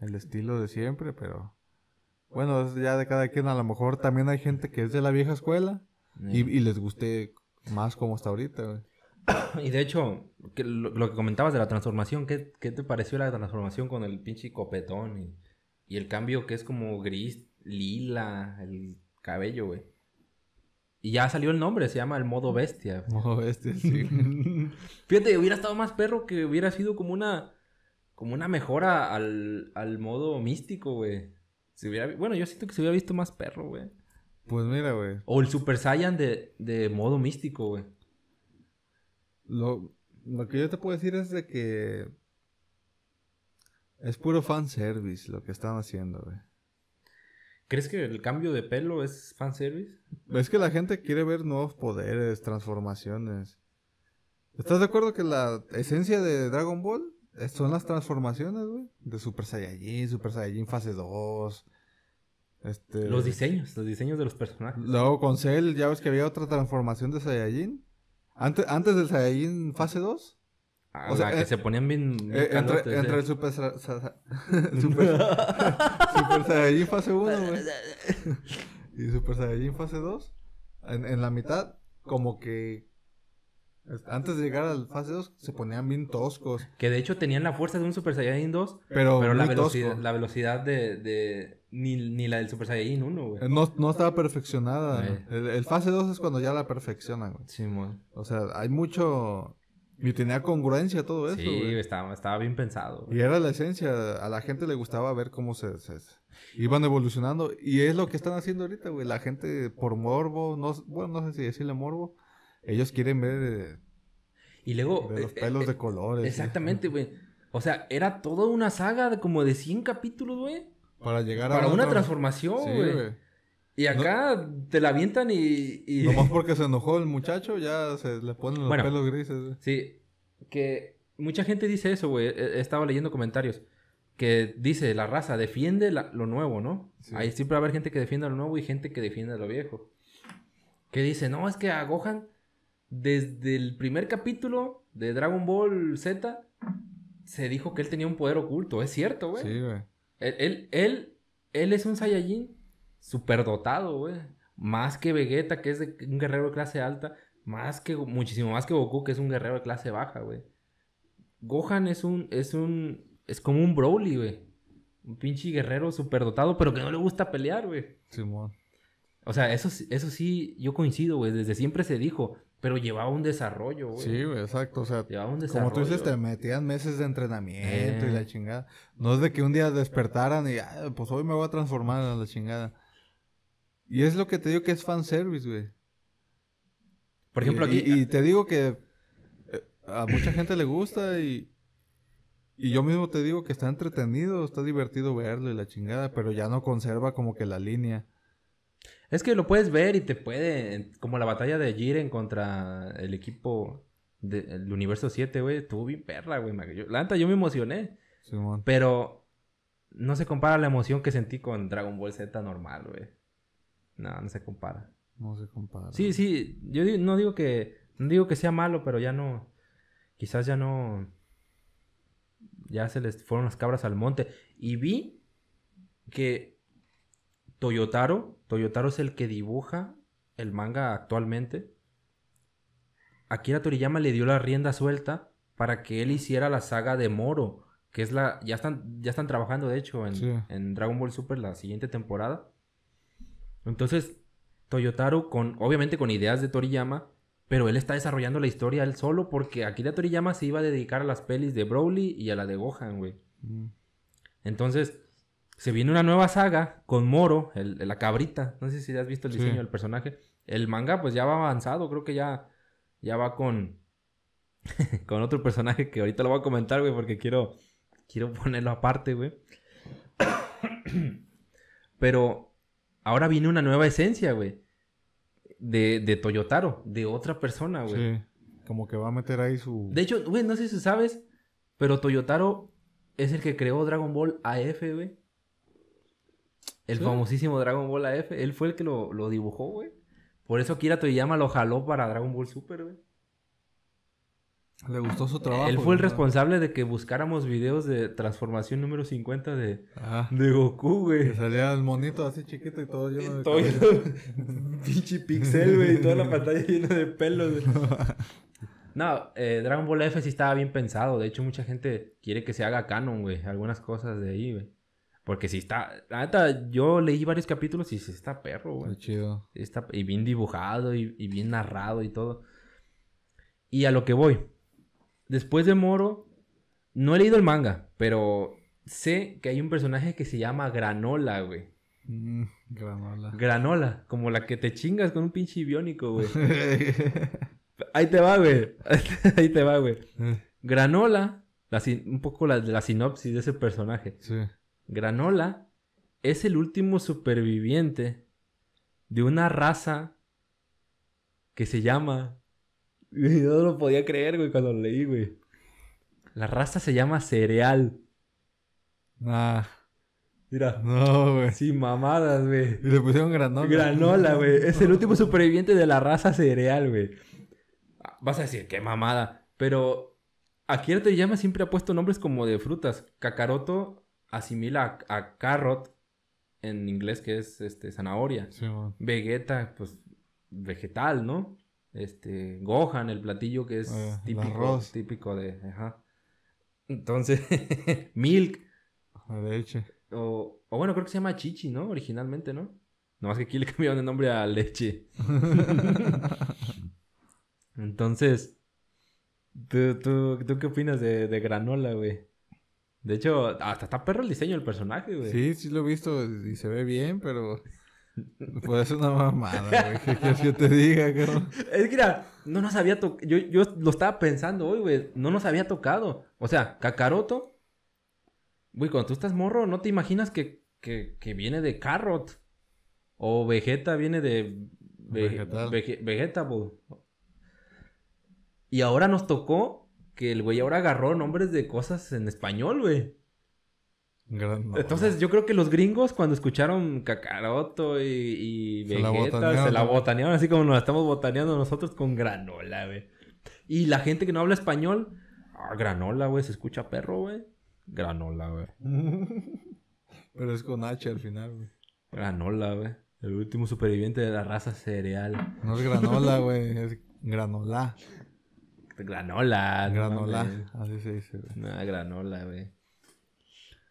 el estilo de siempre, pero... Bueno, ya de cada quien. A lo mejor también hay gente que es de la vieja escuela y, les guste más como está ahorita, güey. Y de hecho, lo, que comentabas de la transformación, ¿qué, te pareció la transformación con el pinche copetón y, el cambio que es como gris, lila, el cabello, güey? Y ya salió el nombre, se llama el modo bestia. Modo bestia, sí. Fíjate, hubiera estado más perro que hubiera sido como una como una mejora al, al modo místico, güey bueno, yo siento que se hubiera visto más perro, güey. Pues mira, güey. O el Super Saiyan de, modo místico, güey. Lo, lo que yo te puedo decir es de que es puro fanservice lo que están haciendo, güey. ¿Crees que el cambio de pelo es fanservice? Es que la gente quiere ver nuevos poderes, transformaciones. ¿Estás de acuerdo que la esencia de Dragon Ball eh, son las transformaciones, güey. De Super Saiyajin, Super Saiyajin fase 2. Este... Los diseños, los diseños de los personajes. Luego con Cell, ya ves que había otra transformación de Saiyajin. Antes, antes del Saiyajin fase 2. Ah, o sea, que eh, se ponían bien. Eh, entre, entre, el Super, super, Saiyajin fase 1, güey. y Super Saiyajin fase 2. en la mitad, como que antes de llegar al fase 2 se ponían bien toscos. Que de hecho tenían la fuerza de un Super Saiyan 2, pero, la, velocidad, la velocidad de... ni, la del Super Saiyan 1, eh, No, estaba perfeccionada. El, fase 2 es cuando ya la perfeccionan, Sí, O sea, hay mucho... Y tenía congruencia todo eso. Sí, Estaba, estaba bien pensado. Y era la esencia. A la gente le gustaba ver cómo se, se, iban evolucionando. Y es lo que están haciendo ahorita, güey. La gente por morbo, no, bueno, no sé si decirle morbo, ellos quieren ver. Eh, y luego. De los eh, pelos eh, de colores. Exactamente, güey. O sea, era toda una saga de como de 100 capítulos, güey. Para llegar a. Para una transformación, güey. y acá te la avientan y, y, Nomás porque se enojó el muchacho, ya se le ponen los pelos grises. Sí. Que mucha gente dice eso, güey. E, e, estaba leyendo comentarios que dice la raza defiende lo nuevo, ¿no? Ahí siempre va a haber gente que defiende lo nuevo y gente que defiende lo viejo. Que dice, no, es que agojan desde el primer capítulo de Dragon Ball Z se dijo que él tenía un poder oculto. Es cierto, güey. Sí, güey. Él, él, es un Saiyajin superdotado, güey. Más que Vegeta, que es un guerrero de clase alta. Más que, muchísimo más que Goku, que es un guerrero de clase baja, güey. Gohan es un, es un, es como un Broly, güey. Un pinche guerrero superdotado, pero que no le gusta pelear, güey. Simón. o sea, eso, eso sí, yo coincido, güey. Desde siempre se dijo, pero llevaba un desarrollo, güey. Sí, güey, exacto. O sea, Como tú dices, te metían meses de entrenamiento y eh. la chingada. No es de que un día despertaran y, ah, pues hoy me voy a transformar en la chingada. Y es lo que te digo que es fanservice, güey. Por ejemplo, aquí. Y, y, te digo que eh, a mucha gente le gusta y. Y yo mismo te digo que está entretenido, está divertido verlo y la chingada, pero ya no conserva como que la línea. Es que lo puedes ver y te puede. Como la batalla de Jiren contra el equipo del universo 7, güey. Estuvo bien perra, güey. La neta, yo me emocioné. pero no se compara la emoción que sentí con Dragon Ball Z normal, güey. No, no se compara. No se compara. Sí, sí. Yo no digo que. No digo que sea malo, pero ya no. Quizás ya no. Ya se les fueron las cabras al monte. Y vi que Toyotaro, Toyotaro es el que dibuja el manga actualmente. Akira Toriyama le dio la rienda suelta para que él hiciera la saga de Moro, que es la ya están ya están trabajando de hecho en, Dragon Ball Super la siguiente temporada. Entonces, Toyotaro con obviamente con ideas de Toriyama, pero él está desarrollando la historia él solo porque Akira Toriyama se iba a dedicar a las pelis de Broly y a la de Gohan, güey. Mm. Entonces, se viene una nueva saga con Moro, el, la cabrita. No sé si has visto el diseño del personaje. El manga, pues ya va avanzado, creo que ya, ya va con, con otro personaje que ahorita lo voy a comentar, güey, porque quiero, quiero ponerlo aparte, güey. Pero ahora viene una nueva esencia, güey. De, de Toyotaro, de otra persona, güey. como que va a meter ahí su. De hecho, güey, no sé si sabes, pero Toyotaro es el que creó Dragon Ball AF, güey. El famosísimo Dragon Ball AF, él fue el que lo, dibujó, güey. Por eso Kira Toyama lo jaló para Dragon Ball Super, güey. Le gustó su trabajo. Él fue el responsable de que buscáramos videos de transformación número 50 de, Goku, güey. Que salía el monito así chiquito y todo lleno de... Todo Pinche pixel, güey. Y toda la pantalla llena de pelos, no, eh, Dragon Ball F sí estaba bien pensado. De hecho, mucha gente quiere que se haga canon, güey. Algunas cosas de ahí, güey. Porque si está, la neta, yo leí varios capítulos y si está perro, güey. Qué chido. Está, y bien dibujado y, bien narrado y todo. Y a lo que voy. Después de Moro, no he leído el manga, pero sé que hay un personaje que se llama Granola, güey. Mm, granola. Granola, como la que te chingas con un pinche biónico, güey. Ahí te va, güey. Ahí te va, güey. Eh. Granola, un poco la, la sinopsis de ese personaje. Sí Granola es el último superviviente de una raza que se llama... Yo no lo podía creer, güey, cuando lo leí, güey. La raza se llama cereal. Ah. Mira. No, güey. Sí, mamadas, güey. Y le pusieron granola. Granola, güey. Es el último superviviente de la raza cereal, güey. Vas a decir, qué mamada. Pero Akira llama siempre ha puesto nombres como de frutas. Kakaroto asimila a, carrot en inglés que es este zanahoria. Vegeta, pues vegetal, ¿no? Este Gohan, el platillo que es eh, típico típico de, Entonces, milk a leche. O, bueno, creo que se llama chichi, ¿no? Originalmente, ¿no? Nomás que aquí le cambiaron el nombre a leche. Entonces, ¿tú, tú, qué opinas de, de granola, güey? De hecho, hasta está perro el diseño del personaje, güey. Sí, sí lo he visto y se ve bien, pero. Pues es una mamada, güey. ¿Qué quieres te diga, no? Es que, mira, no nos había tocado. Yo, lo estaba pensando hoy, güey. No nos había tocado. O sea, Kakaroto. Güey, cuando tú estás morro, no te imaginas que, que, viene de Carrot. O Vegeta viene de. vegeta vegeta güey. Y ahora nos tocó que el güey ahora agarró nombres de cosas en español, güey. Gran Entonces, yo creo que los gringos cuando escucharon Cacaroto y, se la se la botanearon así como nos estamos botaneando nosotros con granola, güey. Y la gente que no habla español, ah, granola, güey, se escucha perro, güey. Granola, güey. Pero es con H al final, güey. Granola, güey. El último superviviente de la raza cereal. No es granola, güey, es granola. Granola. Granola. Así se dice, granola, güey.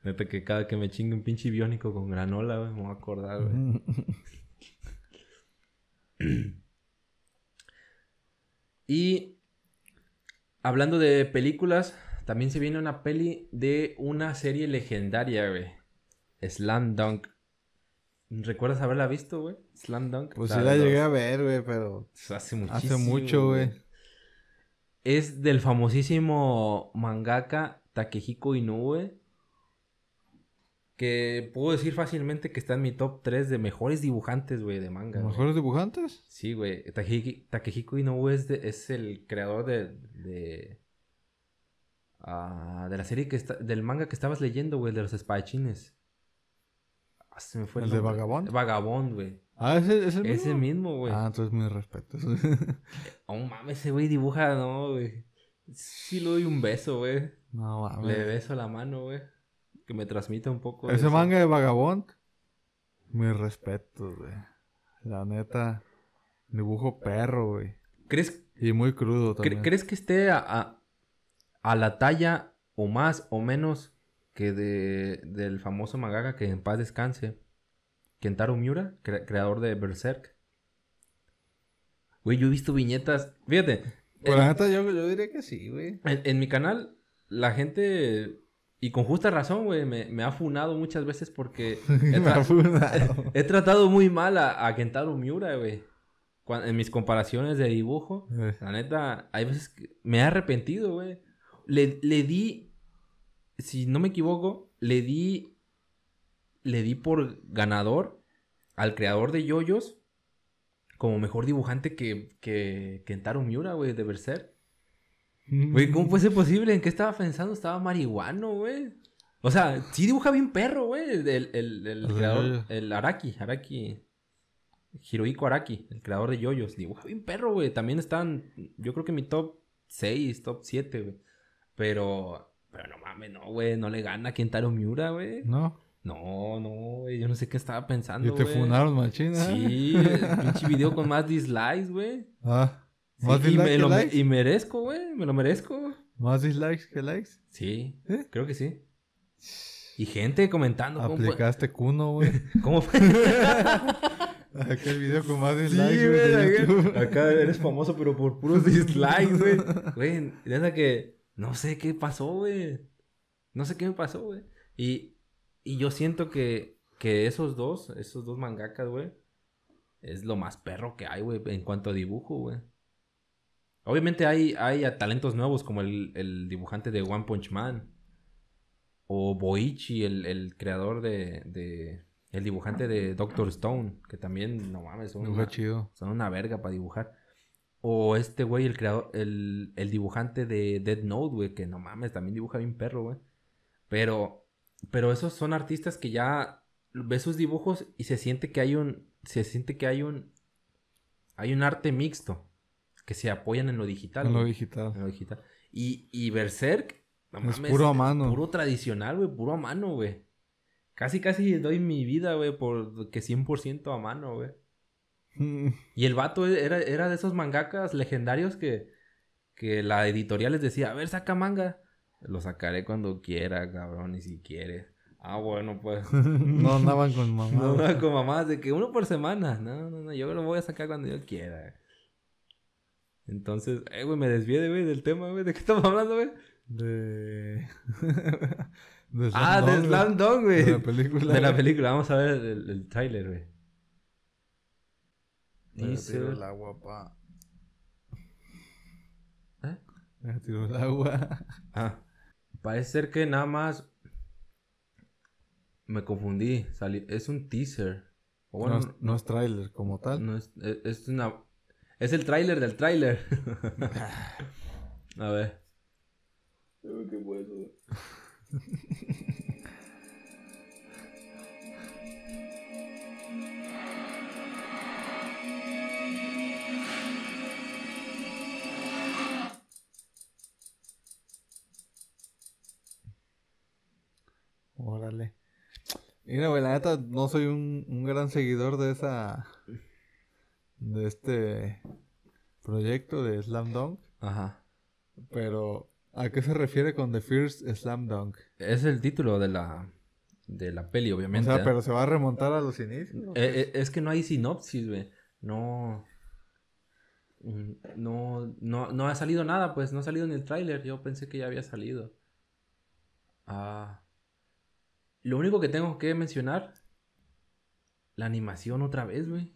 Neta que cada que me chingue un pinche biónico con granola, güey, me voy a acordar, güey. y hablando de películas, también se viene una peli de una serie legendaria, güey. Slam Dunk. ¿Recuerdas haberla visto, güey? Slam Dunk. Pues sí la llegué a ver, güey, pero... Pues hace muchísimo. Hace mucho, güey es del famosísimo mangaka Takehiko Inoue. Que puedo decir fácilmente que está en mi top 3 de mejores dibujantes, güey, de manga. ¿Mejores dibujantes? Sí, güey. Takehiko Inoue es, el creador de. de, ah, de la serie que está, del manga que estabas leyendo, güey, de los espadachines. Ah, se me fue de Vagabond. Vagabond, güey. Ah, ese, mismo? ese mismo, güey. Ah, entonces mi respeto. Aún mames, ese güey dibuja, no, güey. Sí le doy un beso, güey. No, mames. Le beso la mano, güey. Que me transmite un poco. Ese manga de Vagabond. Mis respeto güey. La neta. Dibujo perro, güey. ¿Crees? Y muy crudo también. ¿Crees que esté a, la talla o más o menos que de, del famoso Magaga que en paz descanse? Kentaro Miura, creador de Berserk. Güey, yo he visto viñetas. Fíjate. Bueno, la neta, yo, yo, diría que sí, güey. En, mi canal, la gente, y con justa razón, güey, me, ha funado muchas veces porque. He, ha tratado muy mal a, Kentaro Miura, güey. en mis comparaciones de dibujo, eh. la neta, hay veces que me he arrepentido, güey. Le, le di, si no me equivoco, le di le di por ganador al creador de Yoyos como mejor dibujante que, que Kentaro Miura, güey, de ser mm. Güey, ¿cómo fue posible? ¿En qué estaba pensando? Estaba marihuano, güey. O sea, sí dibuja bien perro, güey. El, el, el creador, el Araki, Araki. Hirohiko Araki, el creador de Yoyos. Dibuja bien perro, güey. También están, yo creo que en mi top 6, top 7, güey. Pero, pero no mames, no, güey. No le gana a Kentaro Miura, güey. No. No, no, güey, yo no sé qué estaba pensando. Y te funaron, machina. Ah? Sí, pinche video con más dislikes, güey. Ah, más dislikes. Y, lo, merezco, güey, me lo merezco. ¿Más dislikes que likes? Sí, ¿Eh? creo que sí. Y gente comentando. Aplicaste cuno, güey. ¿Cómo fue? Aquel video con más dislikes. Sí, güey, acá, eres famoso, pero por puros dislikes, güey. Güey, verdad que no sé qué pasó, güey. No sé qué me pasó, güey. Y y yo siento que, esos dos, esos dos mangakas, güey, es lo más perro que hay, güey, en cuanto a dibujo, güey. Obviamente hay, talentos nuevos como el, dibujante de One Punch Man. O Boichi, el, creador de, El dibujante de Doctor Stone. Que también, no mames, son, una, son una verga para dibujar. O este güey, el El, el dibujante de Dead Note, güey. Que no mames, también dibuja bien perro, güey. Pero pero esos son artistas que ya ve sus dibujos y se siente que hay un. Se siente que hay un. Hay un arte mixto. Que se apoyan en lo digital. En lo digital. Y, y Berserk. es puro a mano. Puro tradicional, güey. Puro a mano, güey. Casi, casi doy mi vida, güey, por que 100% a mano, güey. Mm. Y el vato e-, era, era de esos mangakas legendarios que, que la editorial les decía, a ver, saca manga. Lo sacaré cuando quiera, cabrón, y si quieres. Ah, bueno, pues. no andaban con mamás. No andaban con mamás, de que uno por semana. No, no, no, yo lo voy a sacar cuando yo quiera. Entonces, eh, güey, me desvié, güey, del tema, güey. ¿De qué estamos hablando, güey? De... ah, de Slam Dog, güey. De la película. De la película. Vamos a ver el, el trailer, güey. Y se... el agua, pa. ¿Eh? Me tiró el agua. Ah. Parece ser que nada más me confundí. es un teaser. no, es, trailer como tal. es, e-, es, una, es el tráiler del tráiler. A ver. Órale. Mira, güey, la neta, no soy un, gran seguidor de esa. de este proyecto de Slam Dunk. Ajá. Pero, ¿a qué se refiere con The First Slam Dunk? Es el título de la. de la peli, obviamente. O sea, pero se va a remontar a los inicios. Eh, eh, es que no hay sinopsis, güey. Mm, no. No, no, ha salido nada, pues no ha salido ni el tráiler. Yo pensé que ya había salido. Ah. Lo único que tengo que mencionar, la animación otra vez, güey.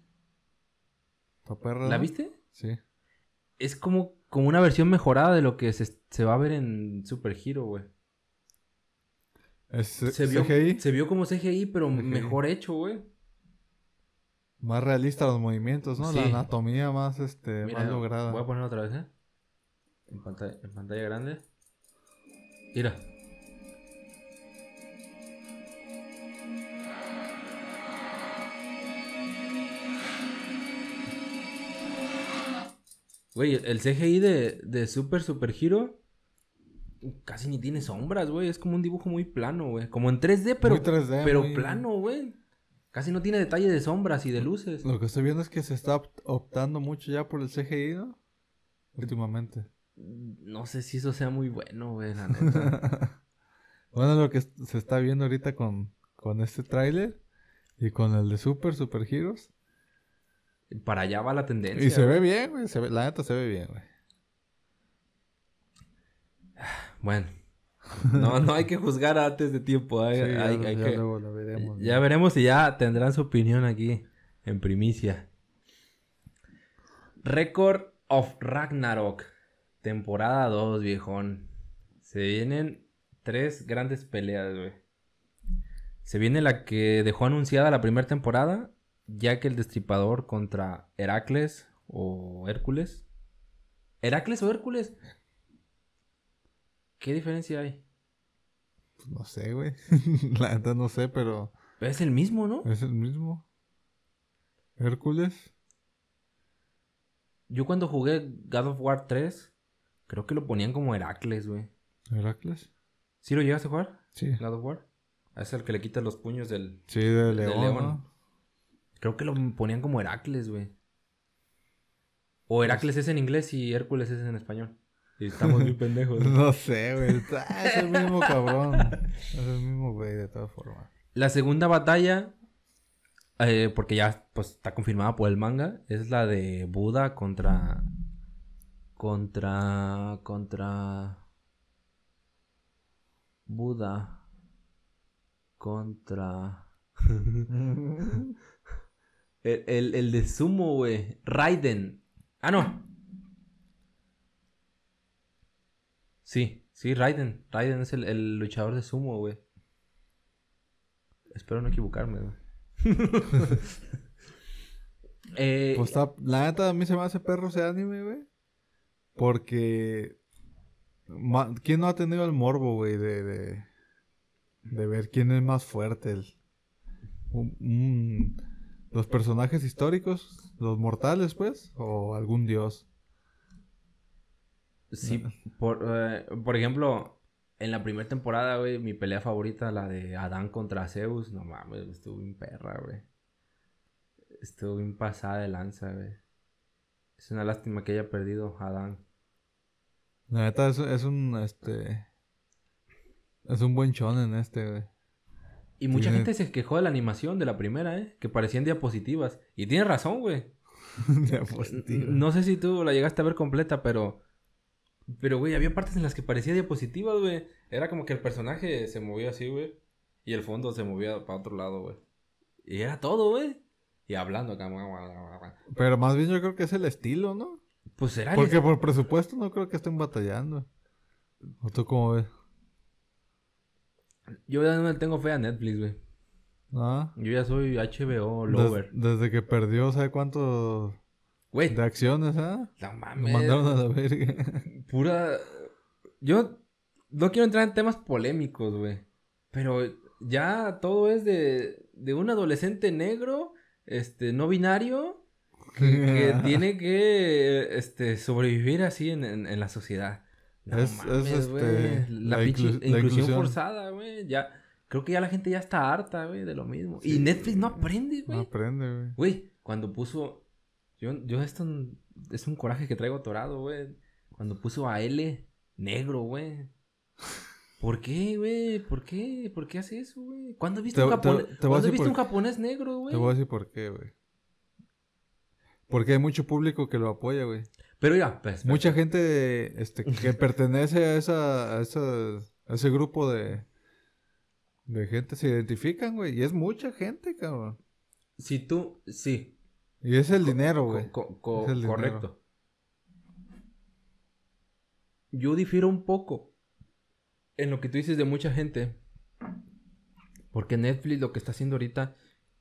¿La viste? Sí. Es como, como una versión mejorada de lo que se, va a ver en Super Hero, güey. se, vio, CGI? se vio como CGI, pero mejor hecho, güey. Más realista los movimientos, ¿no? La anatomía más, este, más lograda. Voy a poner otra vez, ¿eh? en pantalla grande. Mira. Güey, el CGI de, Super Super Hero casi ni tiene sombras, güey. Es como un dibujo muy plano, güey. Como en 3D, pero, pero plano, güey. Casi no tiene detalle de sombras y de luces. Lo que estoy viendo es que se está optando mucho ya por el CGI, ¿no? Últimamente. No sé si eso sea muy bueno, güey, la neta. bueno, lo que se está viendo ahorita con, con este tráiler y con el de Super Super Heroes para allá va la tendencia. Y se ve bien, güey. la neta se ve bien, güey. Bueno. No, no hay que juzgar antes de tiempo. ya, veremos. Ya, ya veremos ya tendrán su opinión aquí en primicia. Record of Ragnarok, temporada 2, viejón. Se vienen tres grandes peleas, güey. Se viene la que dejó anunciada la primera temporada ya que el Destripador contra Heracles o Hércules. ¿Heracles o Hércules? ¿Qué diferencia hay? Pues no sé, güey. La verdad no sé, pero... Es el mismo, ¿no? Es el mismo. Hércules. Yo cuando jugué God of War 3, creo que lo ponían como Heracles, güey. ¿Heracles? ¿Sí lo llegaste a jugar? Sí. God of War. Es el que le quita los puños del... Sí, del Creo que lo ponían como Heracles, güey. O Heracles es en inglés y Hércules es en español. Y estamos muy pendejos. ¿no? sé, güey. Es el mismo cabrón. Es el mismo güey, de todas formas. La segunda batalla, eh, porque ya pues, está confirmada por el manga, es la de Buda contra. Contra. Contra. Buda. Contra. El, de Sumo, güey. Raiden. Ah, no. Sí, sí, Raiden. Raiden es el, luchador de Sumo, güey. Espero no equivocarme, güey. Eh, pues la neta, a mí se me hace perro ese anime, güey. Porque. ¿Quién no ha tenido el morbo, güey, de, de, ver quién es más fuerte? El, ¿Los personajes históricos? ¿Los mortales, pues? ¿O algún dios? Sí, eh, por, ejemplo, en la primera temporada, güey, mi pelea favorita, la de Adán contra Zeus, no mames, estuvo bien perra, güey. Estuvo bien pasada de lanza, güey. Es una lástima que haya perdido Adán. La neta es, un, este... Es un buen en este, güey. Y mucha gente se quejó de la animación de la primera, ¿eh? Que parecían diapositivas. Y tienes razón, güey. diapositivas. No sé si tú la llegaste a ver completa, pero... Pero, güey, había partes en las que parecía diapositivas, güey. Era como que el personaje se movía así, güey. Y el fondo se movía para otro lado, güey. Y era todo, güey. Y hablando acá. Pero más bien yo creo que es el estilo, ¿no? Pues será. Porque por presupuesto no creo que estén batallando. ¿O tú cómo ves? Yo ya no tengo fe a Netflix, güey. ¿Ah? Yo ya soy HBO lover. desde que perdió, ¿sabe cuánto? Güey. De acciones, ¿ah? ¿eh? No mames. mandaron a la verga. Pura. Yo no quiero entrar en temas polémicos, güey. Pero ya todo es de, de un adolescente negro, este, no binario, que, tiene que este, sobrevivir así en la sociedad es, este, la, inclusión, forzada, güey. Ya, creo que ya la gente ya está harta, güey, de lo mismo. y Netflix no aprende, güey. No aprende, güey. Güey, cuando puso. Yo, yo esto es un coraje que traigo atorado, güey. Cuando puso a L negro, güey. ¿Por qué, güey? ¿Por qué? ¿Por qué hace eso, güey? ¿Cuándo he visto un japonés negro, güey? Te voy a decir por qué, güey. Porque hay mucho público que lo apoya, güey. Pero ya, pues, Mucha gente este, que pertenece a, esa, a, a ese grupo de, de gente se identifican, güey. Y es mucha gente, cabrón. Si tú, sí. Y es el dinero, güey. correcto. Yo difiero un poco en lo que tú dices de mucha gente. Porque Netflix lo que está haciendo ahorita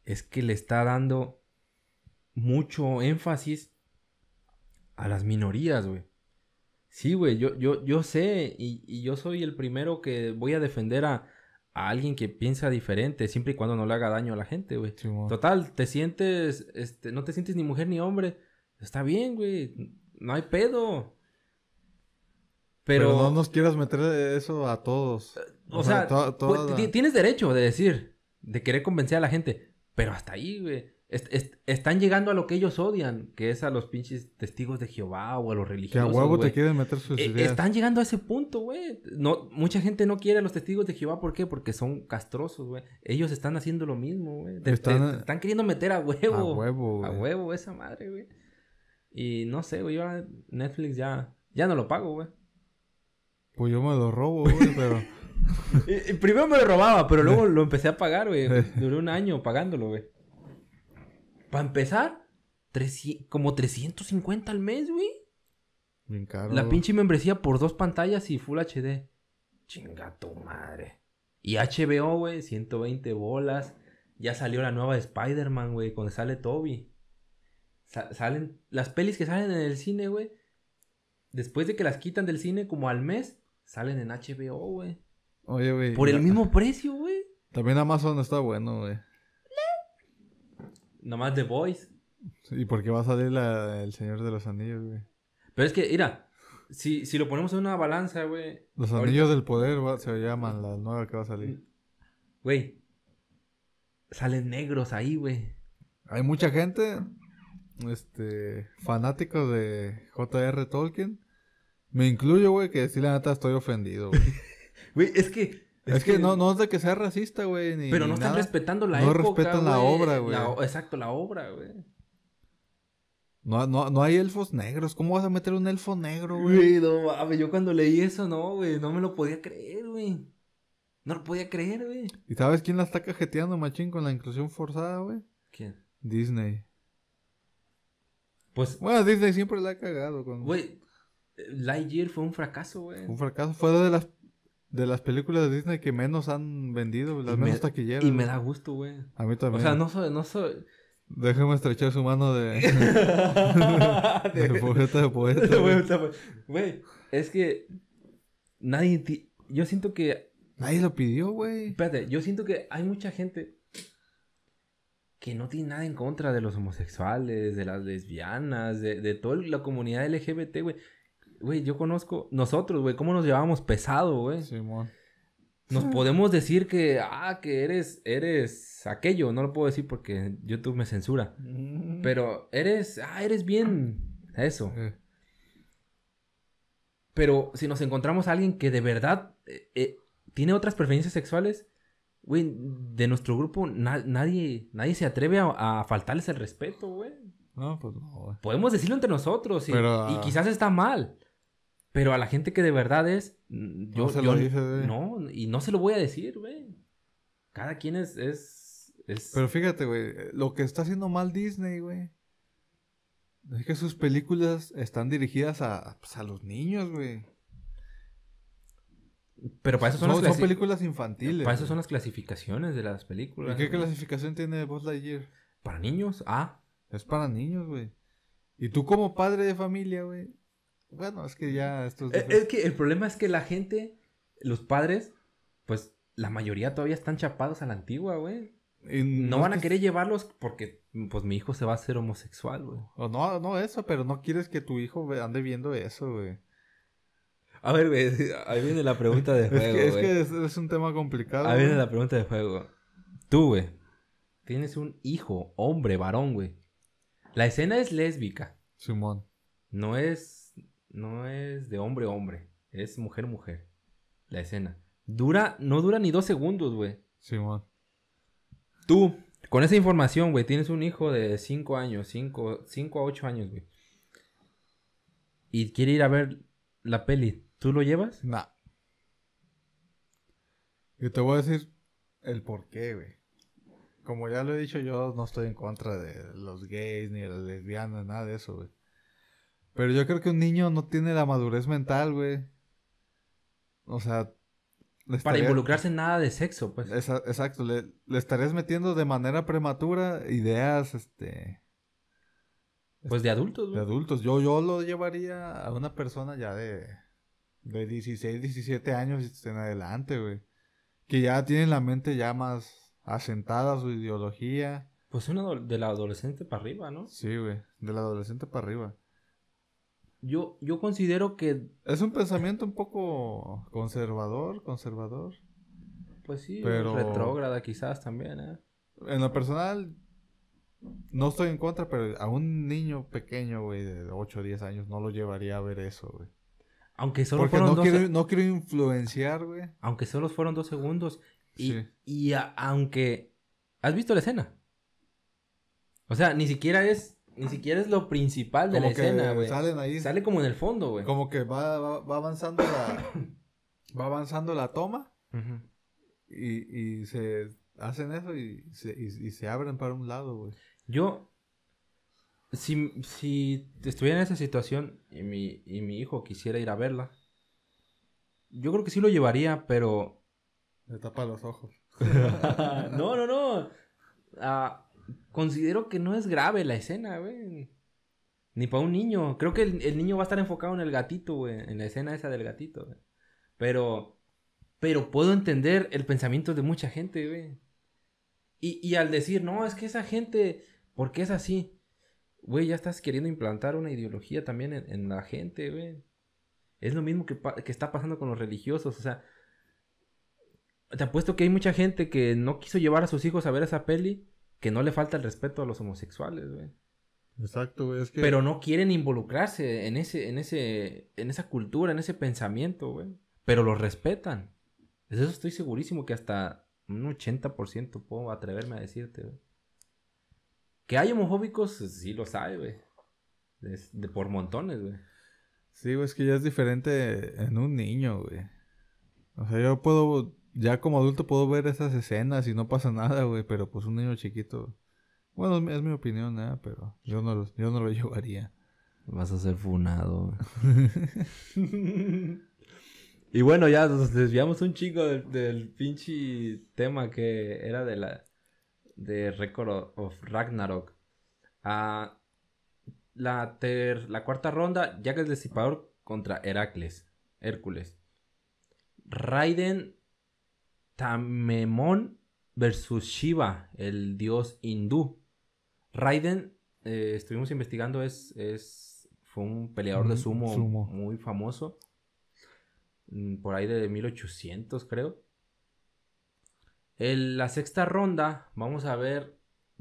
es que le está dando mucho énfasis a las minorías, güey. Sí, güey, yo, yo, yo sé y, yo soy el primero que voy a defender a, alguien que piensa diferente, siempre y cuando no le haga daño a la gente, güey. Total, te sientes, este, no te sientes ni mujer ni hombre. Está bien, güey, no hay pedo. Pero, no nos quieras meter eso a todos. O, sea, pues, tienes derecho de decir, de querer convencer a la gente. Pero hasta ahí, güey están llegando a lo que ellos odian, que es a los pinches testigos de Jehová o a los religiosos. Que a huevo te quieren meter sus eh, ideas. Están llegando a ese punto, güey. No, mucha gente no quiere a los testigos de Jehová, ¿por qué? Porque son castrosos, güey. Ellos están haciendo lo mismo, güey. Están... queriendo meter a huevo. A huevo. A huevo, esa madre, güey. Y no sé, güey, yo Netflix ya, ya no lo pago, güey. Pues yo me lo robo, güey, pero... Primero me lo robaba, pero luego lo empecé a pagar, güey. Duré un año pagándolo, güey. Para empezar, como 350 al mes, güey. La pinche membresía por dos pantallas y Full HD. Chinga tu madre. Y HBO, güey, 120 bolas. Ya salió la nueva de Spider-Man, güey, cuando sale Toby. salen las pelis que salen en el cine, güey. Después de que las quitan del cine como al mes, salen en HBO, güey. Oye, güey. Por el mismo precio, güey. También Amazon está bueno, güey. Nomás The Voice. ¿Y porque va a salir El Señor de los Anillos, güey? Pero es que, mira, si, lo ponemos en una balanza, güey. Los Anillos del Poder se llaman, la nueva que va a salir. Güey, salen negros ahí, güey. Hay mucha gente, este, fanático de J.R. Tolkien. Me incluyo, güey, que si la neta estoy ofendido, güey. Güey, es que es, que, no, no es de que sea racista, güey. Ni, pero no están respetando la época, güey. No respetan la obra, güey. exacto, la obra, güey. No, no, no hay elfos negros. ¿Cómo vas a meter un elfo negro, güey? Güey, no mames. Yo cuando leí eso, no, güey. No me lo podía creer, güey. No lo podía creer, güey. ¿Y sabes quién la está cajeteando, machín, con la inclusión forzada, güey? ¿Quién? Disney. Pues. Bueno, Disney siempre la ha cagado Güey, eh, Lightyear fue un fracaso, güey. Un fracaso. Fue de las de las películas de Disney que menos han vendido, las menos me, taquilleras. Y me da gusto, güey. A mí también. O sea, no soy, no soy... Déjame estrechar su mano de... de, poeta de poeta. Güey, es que nadie... Yo siento que... Nadie lo pidió, güey. Espérate, yo siento que hay mucha gente que no tiene nada en contra de los homosexuales, de las lesbianas, de, de toda la comunidad LGBT, güey güey, yo conozco, nosotros, güey, cómo nos llevábamos pesado, güey. Nos podemos decir que, ah, que eres, eres aquello, no lo puedo decir porque YouTube me censura. Mm. Pero eres, ah, eres bien eso. Pero si nos encontramos a alguien que de verdad eh, eh, tiene otras preferencias sexuales, güey, de nuestro grupo nadie, nadie se atreve a, faltarles el respeto, güey. No, pues Podemos decirlo entre nosotros y ah. quizás está mal. Pero a la gente que de verdad es, yo no, se lo dice, no y no se lo voy a decir, güey. Cada quien es, Pero fíjate, güey, eh, lo que está haciendo mal Disney, güey. Es que sus películas están dirigidas a, pues, a los niños, güey. Pero para eso son, las son películas infantiles. Para eso son las clasificaciones de las películas. ¿Y qué clasificación tiene Buzz Lightyear? Para niños, ah. Es para niños, güey. Y tú como padre de familia, güey, bueno, es que ya esto eh, es... que el problema es que la gente, los padres, pues la mayoría todavía están chapados a la antigua, güey. No, van a querer llevarlos porque, pues, mi hijo se va a hacer homosexual, güey. O no, no eso, pero no quieres que tu hijo ande viendo eso, güey. A ver, güey, ahí viene la pregunta de juego, Es que, es, un tema complicado. Ahí viene la pregunta de juego. Tú, güey, tienes un hijo, hombre, varón, güey. La escena es lésbica. Simón. No es no es de hombre hombre, es mujer mujer. La escena. Dura, no dura ni dos segundos, güey. Simón. Tú, con esa información, güey, tienes un hijo de cinco años, 5 a 8 años, güey. Y quiere ir a ver la peli. ¿Tú lo llevas? No. Y te voy a decir el por qué, güey. Como ya lo he dicho, yo no estoy en contra de los gays ni de las lesbianas, nada de eso, güey. Pero yo creo que un niño no tiene la madurez mental, güey. O sea... Para involucrarse en nada de sexo, pues. exacto, le, estarías metiendo de manera prematura ideas, este... Pues de adultos, güey. De adultos. Yo, yo lo llevaría a una persona ya de, de 16, 17 años en adelante, güey. Que ya tiene la mente ya más asentada, su ideología. Pues de la adolescente para arriba, ¿no? Sí, güey. De la adolescente para arriba. Yo, considero que... Es un pensamiento un poco conservador, conservador. Pues sí, retrógrada quizás también, ¿eh? En lo personal, no estoy en contra, pero a un niño pequeño, güey, de 8 o 10 años, no lo llevaría a ver eso, güey. Aunque solo fueron no, dos... quiero, no quiero influenciar, güey. Aunque solo fueron dos segundos. Y, y aunque... ¿Has visto la escena? O sea, ni siquiera es ni siquiera es lo principal de la escena, güey. Salen ahí. Sale como en el fondo, güey. Como que va, avanzando la. va avanzando la toma. y, se hacen eso y se, y, se abren para un lado, güey. Yo. Si, estuviera en esa situación y mi, y mi hijo quisiera ir a verla, yo creo que sí lo llevaría, pero. Le tapa los ojos. no, no, no. Ah considero que no es grave la escena, güey. Ni para un niño. Creo que el, niño va a estar enfocado en el gatito, güey. En la escena esa del gatito, Pero, pero puedo entender el pensamiento de mucha gente, güey. Y, al decir, no, es que esa gente, ¿por qué es así? Güey, ya estás queriendo implantar una ideología también en, la gente, güey. Es lo mismo que, que está pasando con los religiosos, o sea. Te apuesto que hay mucha gente que no quiso llevar a sus hijos a ver esa peli que no le falta el respeto a los homosexuales, güey. Exacto, es Pero no quieren involucrarse en ese, en ese, en esa cultura, en ese pensamiento, güey. Pero los respetan. De eso estoy segurísimo que hasta un 80% puedo atreverme a decirte, güey. Que hay homofóbicos, sí lo sabe, güey. de, por montones, güey. Sí, güey, es que ya es diferente en un niño, güey. O sea, yo puedo ya como adulto puedo ver esas escenas y no pasa nada, güey, pero pues un niño chiquito. Bueno, es mi opinión, ¿eh? pero yo no, lo, yo no lo llevaría. Vas a ser funado. y bueno, ya nos desviamos un chico del, pinche tema que era de la de Record of Ragnarok. Ah, la, la cuarta ronda, Jack el Decipador contra Heracles, Hércules. Raiden Tamemon versus Shiva, el dios hindú. Raiden, eh, estuvimos investigando, es, fue un peleador de mm, sumo, muy famoso. Mm, por ahí de 1800, creo. En la sexta ronda, vamos a ver.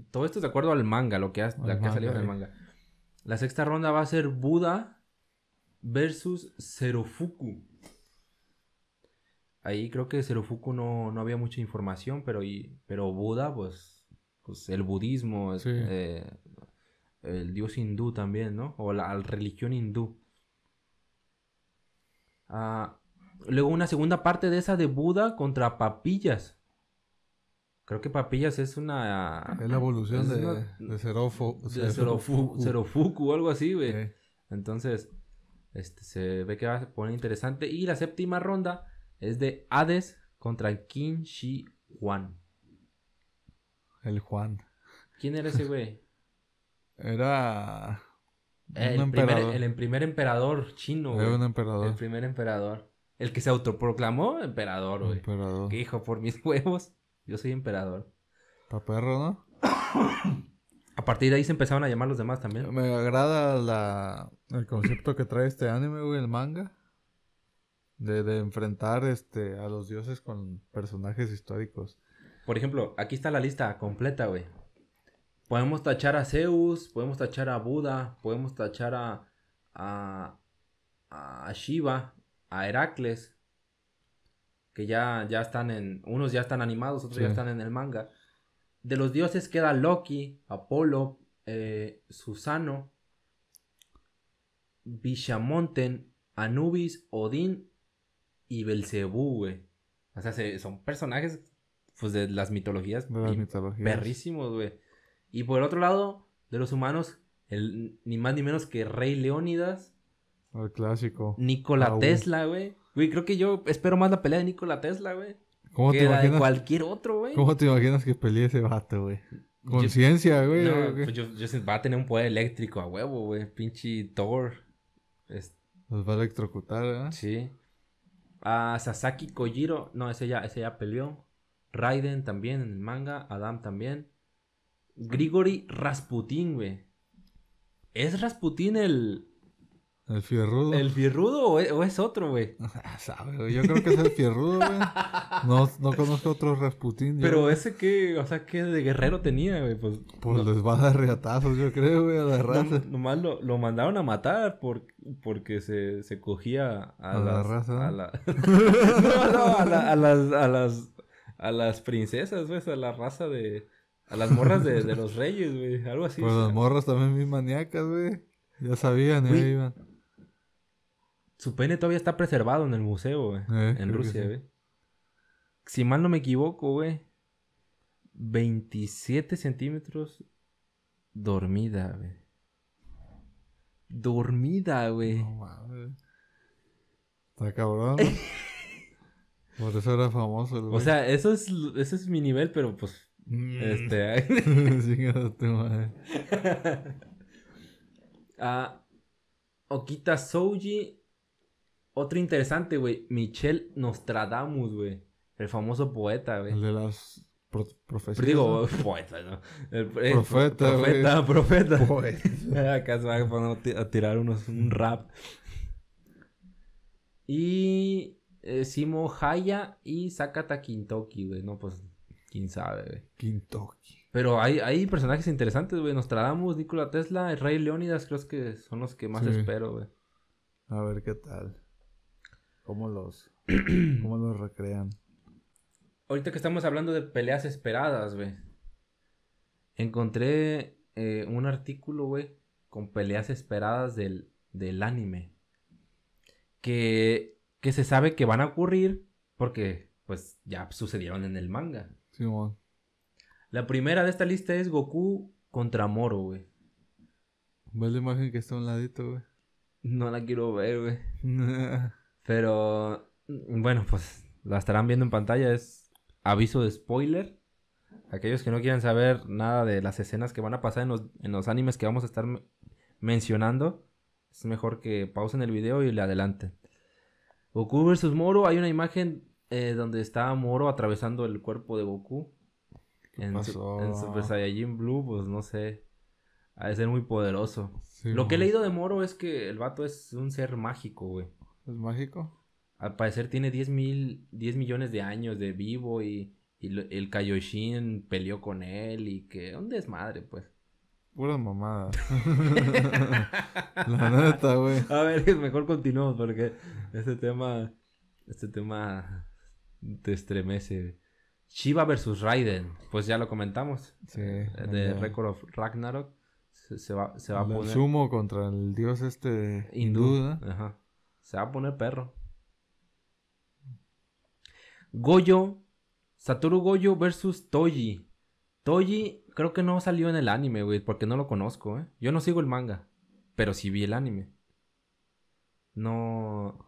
Todo esto de acuerdo al manga, lo que ha, salido en manga. Eh. La sexta ronda va a ser Buda versus Serofuku ahí creo que Serufuku no, no había mucha información, pero, y, pero Buda, pues, pues el budismo, eh, el dios hindú también, ¿no? O la, religión hindú. Ah, luego una segunda parte de esa de Buda contra Papillas. Creo que Papillas es una... Es la evolución de, de, Serofuku. o algo así, güey. Entonces, este, se ve que va, a poner interesante. Y la séptima ronda es de Hades contra Qin Shi Juan. El Juan. ¿Quién era ese güey? Era. El primer, emperador em-, chino, güey. Era un emperador. El primer emperador. El que se autoproclamó emperador, güey. Emperador. hijo, por mis huevos. Yo soy emperador. Pa' perro, ¿no? a partir de ahí se empezaron a llamar los demás también. Me agrada el concepto que trae este anime, güey, el manga de, enfrentar este, a los dioses con personajes históricos. Por ejemplo, aquí está la lista completa, güey. Podemos tachar a Zeus, podemos tachar a Buda, podemos tachar a, a, a Shiva, a Heracles, que ya, ya están en, unos ya están animados, otros ya están en el manga. De los dioses queda Loki, Apolo, eh, Susano, Bishamonten, Anubis, Odín y Belcebú, güey. O sea, son personajes, pues, de las mitologías. De las mitologías. Perrísimos, güey. Y por el otro lado, de los humanos, el, ni más ni menos que Rey Leónidas. El clásico. Nikola Tesla, güey. Güey, creo que yo espero más la pelea de Nikola Tesla, güey. ¿Cómo que te imaginas? De cualquier otro, güey. ¿Cómo te imaginas que pelee ese vato, güey? Conciencia, güey. No, Pues yo, yo sé, va a tener un poder eléctrico a huevo, güey. Pinche Thor. Nos va a electrocutar, ¿eh? Sí. A ah, Sasaki Kojiro, no, ese ya, ese ya peleó. Raiden también en el manga, Adam también. Grigori Rasputin, güey. ¿Es Rasputin el, ¿El fierrudo? ¿El fierrudo o es, o otro, ah, güey? Yo creo que es el fierrudo, güey. No, no conozco otro Rasputín. Pero ese que, o sea, que de guerrero tenía, güey. Pues, pues les va a dar riatazos, yo creo, güey, a la raza. No, nomás lo, lo, mandaron a matar porque se, se cogía a, a la raza. A la... no, no, a, las, a, las, a las princesas, güey, a la raza de... A las morras de, de los reyes, güey. Algo así. Pues las morras también muy maníacas, güey. Ya sabían, ahí iban. Su pene todavía está preservado en el museo, güey. Eh, en Rusia, güey. Si mal no me equivoco, güey. 27 centímetros dormida, güey. Dormida, güey. Está cabrón. Por eso era famoso, güey. O sea, eso es, eso es mi nivel, pero pues. Mm. Este. Ah. Okita Souji otro interesante, güey. Michel Nostradamus, güey. El famoso poeta, güey. El de las pro profecías. Digo, poeta, ¿no? El, eh, profeta, profeta, profeta. Acá se va a, poner a tirar unos, un rap. Y eh, Simo Haya y Sakata Kintoki, güey. No, pues, quién sabe, güey. Kintoki. Pero hay, hay personajes interesantes, güey. Nostradamus, Nikola Tesla, el Rey Leónidas, creo que son los que más espero, güey. A ver qué tal cómo los, cómo los recrean. Ahorita que estamos hablando de peleas esperadas, güey. Encontré eh, un artículo, güey, con peleas esperadas del, anime. Que, que se sabe que van a ocurrir porque, pues, ya sucedieron en el manga. Sí, man. La primera de esta lista es Goku contra Moro, güey. ¿Ves la imagen que está a un ladito, güey? No la quiero ver, güey. Pero mm, bueno, pues la estarán viendo en pantalla. Es aviso de spoiler. Aquellos que no quieran saber nada de las escenas que van a pasar en los, en los animes que vamos a estar mencionando, es mejor que pausen el video y le adelanten. Goku vs Moro, hay una imagen eh, donde está Moro atravesando el cuerpo de Goku. en, Super Saiyajin Blue, pues no sé. Ha de ser muy poderoso. Lo que he leído de Moro es que el vato es un ser mágico, güey. ¿Es mágico? Al parecer tiene 10, mil, 10 millones de años de vivo y, y el Kaioshin peleó con él y que... Un desmadre, pues. Pura mamada. La neta, güey. A ver, mejor continuamos porque este tema... Este tema te estremece. Shiva versus Raiden. Pues ya lo comentamos. Sí. Eh, de Record of Ragnarok. Se, va, se va a poner... Sumo contra el dios este... Hindú. Ajá. Se va a poner perro. Goyo. Satoru Goyo versus Toji. Toji creo que no salió en el anime, güey, porque no lo conozco, ¿eh? Yo no sigo el manga, pero sí vi el anime. No...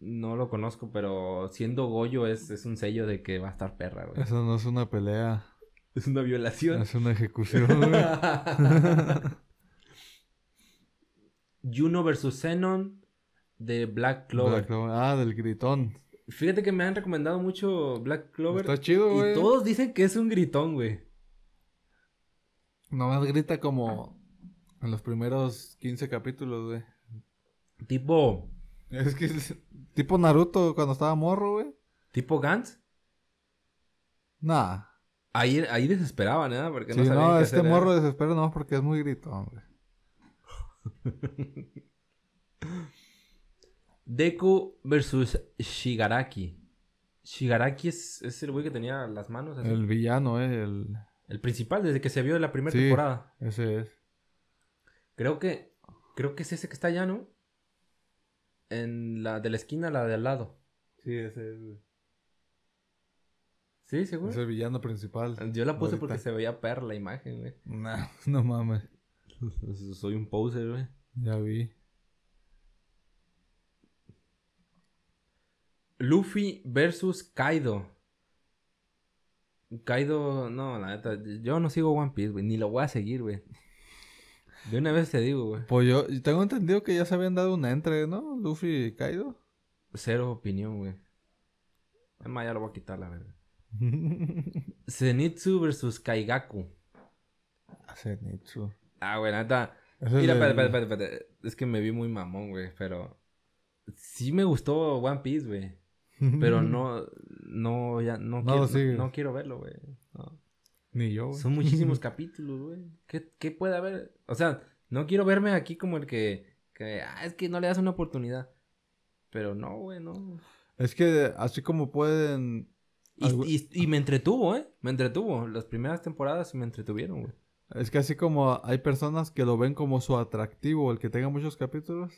No lo conozco, pero siendo Goyo es, es un sello de que va a estar perra, güey. Eso no es una pelea. Es una violación. Es una ejecución, güey. Juno versus Zenon de Black Clover. Ah, del gritón. Fíjate que me han recomendado mucho Black Clover. Está chido, güey. Y todos dicen que es un gritón, güey. Nomás grita como en los primeros 15 capítulos, güey. Tipo. Es que tipo Naruto cuando estaba morro, güey. ¿Tipo Gantz? Nah. Ahí, ahí desesperaban, ¿eh? Porque sí, no, no este ¿eh? morro desespera no porque es muy gritón, güey. Deku versus Shigaraki. Shigaraki es, el güey que tenía las manos. El villano, ¿eh? El... principal, desde que se vio en la primera sí, temporada. Ese es. Creo que. Creo que es ese que está allá, ¿no? En la de la esquina, la de al lado. Sí, ese es, Sí, seguro. Es el villano principal. Yo la puse porque se veía perra la imagen, güey. No, no mames. Soy un poser, güey. Ya vi. Luffy versus Kaido. Kaido, no, la neta, yo no sigo One Piece, güey, ni lo voy a seguir, güey. De una vez te digo, güey. Pues yo tengo entendido que ya se habían dado una entre, ¿no? Luffy y Kaido. Cero opinión, güey. Es ya lo voy a quitar, la verdad. Zenitsu versus Kaigaku. Ah, Zenitsu. Ah, güey, la neta. Mira, espérate, espérate, espérate, Es que me vi muy mamón, güey, pero... Sí me gustó One Piece, güey. Pero no, no, ya, no, quiero, verlo, güey. Ni yo, güey. Son muchísimos capítulos, güey. ¿Qué, puede haber? O sea, no quiero verme aquí como el que, ah, es que no le das una oportunidad. Pero no, güey, no. Es que así como pueden... Y, me entretuvo, ¿eh? Me entretuvo. Las primeras temporadas me entretuvieron, güey. Es que así como hay personas que lo ven como su atractivo, el que tenga muchos capítulos,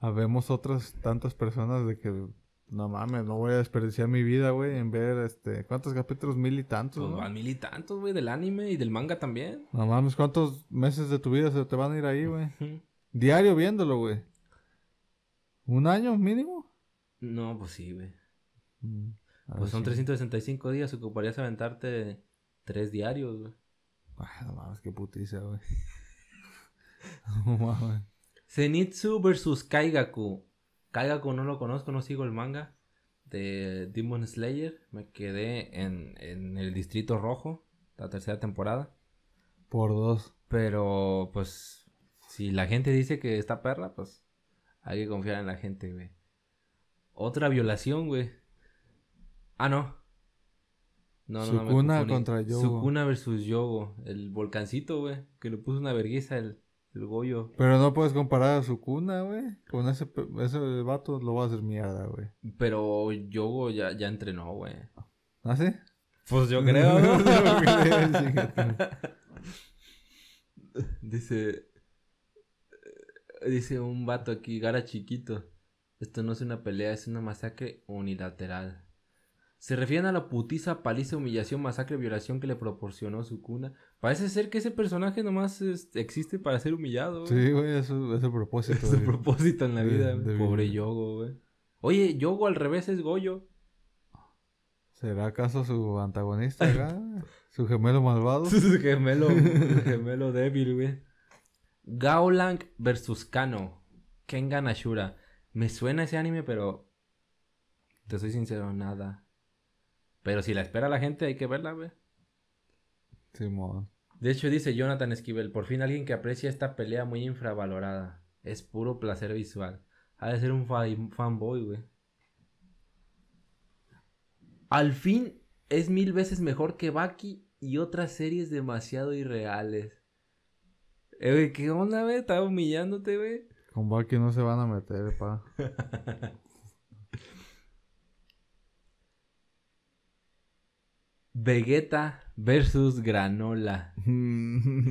habemos otras tantas personas de que no mames, no voy a desperdiciar mi vida, güey, en ver, este, ¿cuántos capítulos? Mil y tantos, pues mil y tantos, güey, del anime y del manga también. No mames, ¿cuántos meses de tu vida se te van a ir ahí, güey? Diario viéndolo, güey. ¿Un año mínimo? No, pues sí, güey. Mm, pues son 365 días, ocuparías aventarte tres diarios, güey. Ah, no mames, qué putiza, güey. no mames. Zenitsu versus Kaigaku. Caiga con no lo conozco, no sigo el manga de Demon Slayer. Me quedé en, el Distrito Rojo, la tercera temporada. Por dos. Pero pues si la gente dice que está perra, pues hay que confiar en la gente, güey. Otra violación, güey. Ah, no. No, no, no contra Yogo. Sukuna versus Yogo. El volcancito, güey. Que le puso una vergüenza el, el Pero no puedes comparar a su cuna, güey. Con ese, vato lo va a hacer mierda, güey. Pero Yogo ya, ya entrenó, güey. ¿Ah, sí? Pues yo creo. dice. Dice un vato aquí, gara chiquito. Esto no es una pelea, es una masacre unilateral. Se refieren a la putiza, paliza, humillación, masacre, violación que le proporcionó su cuna. Parece ser que ese personaje nomás este, existe para ser humillado. Sí, güey, es el propósito. Es el propósito en la vida, Pobre Yogo, güey. Oye, Yogo al revés es Goyo. ¿Será acaso su antagonista ¿Su gemelo malvado? su gemelo, gemelo débil, güey. Gaolang versus Kano. Kengan Ashura. Me suena ese anime, pero... Te soy sincero, nada. Pero si la espera la gente, hay que verla, güey. Sí, De hecho, dice Jonathan Esquivel, por fin alguien que aprecia esta pelea muy infravalorada. Es puro placer visual. Ha de ser un fanboy, güey. Al fin es mil veces mejor que Baki y otras series demasiado irreales. Eh, ¿qué onda, güey? Está humillándote, güey. Con Baki no se van a meter, pa. Vegeta versus Granola. Mm.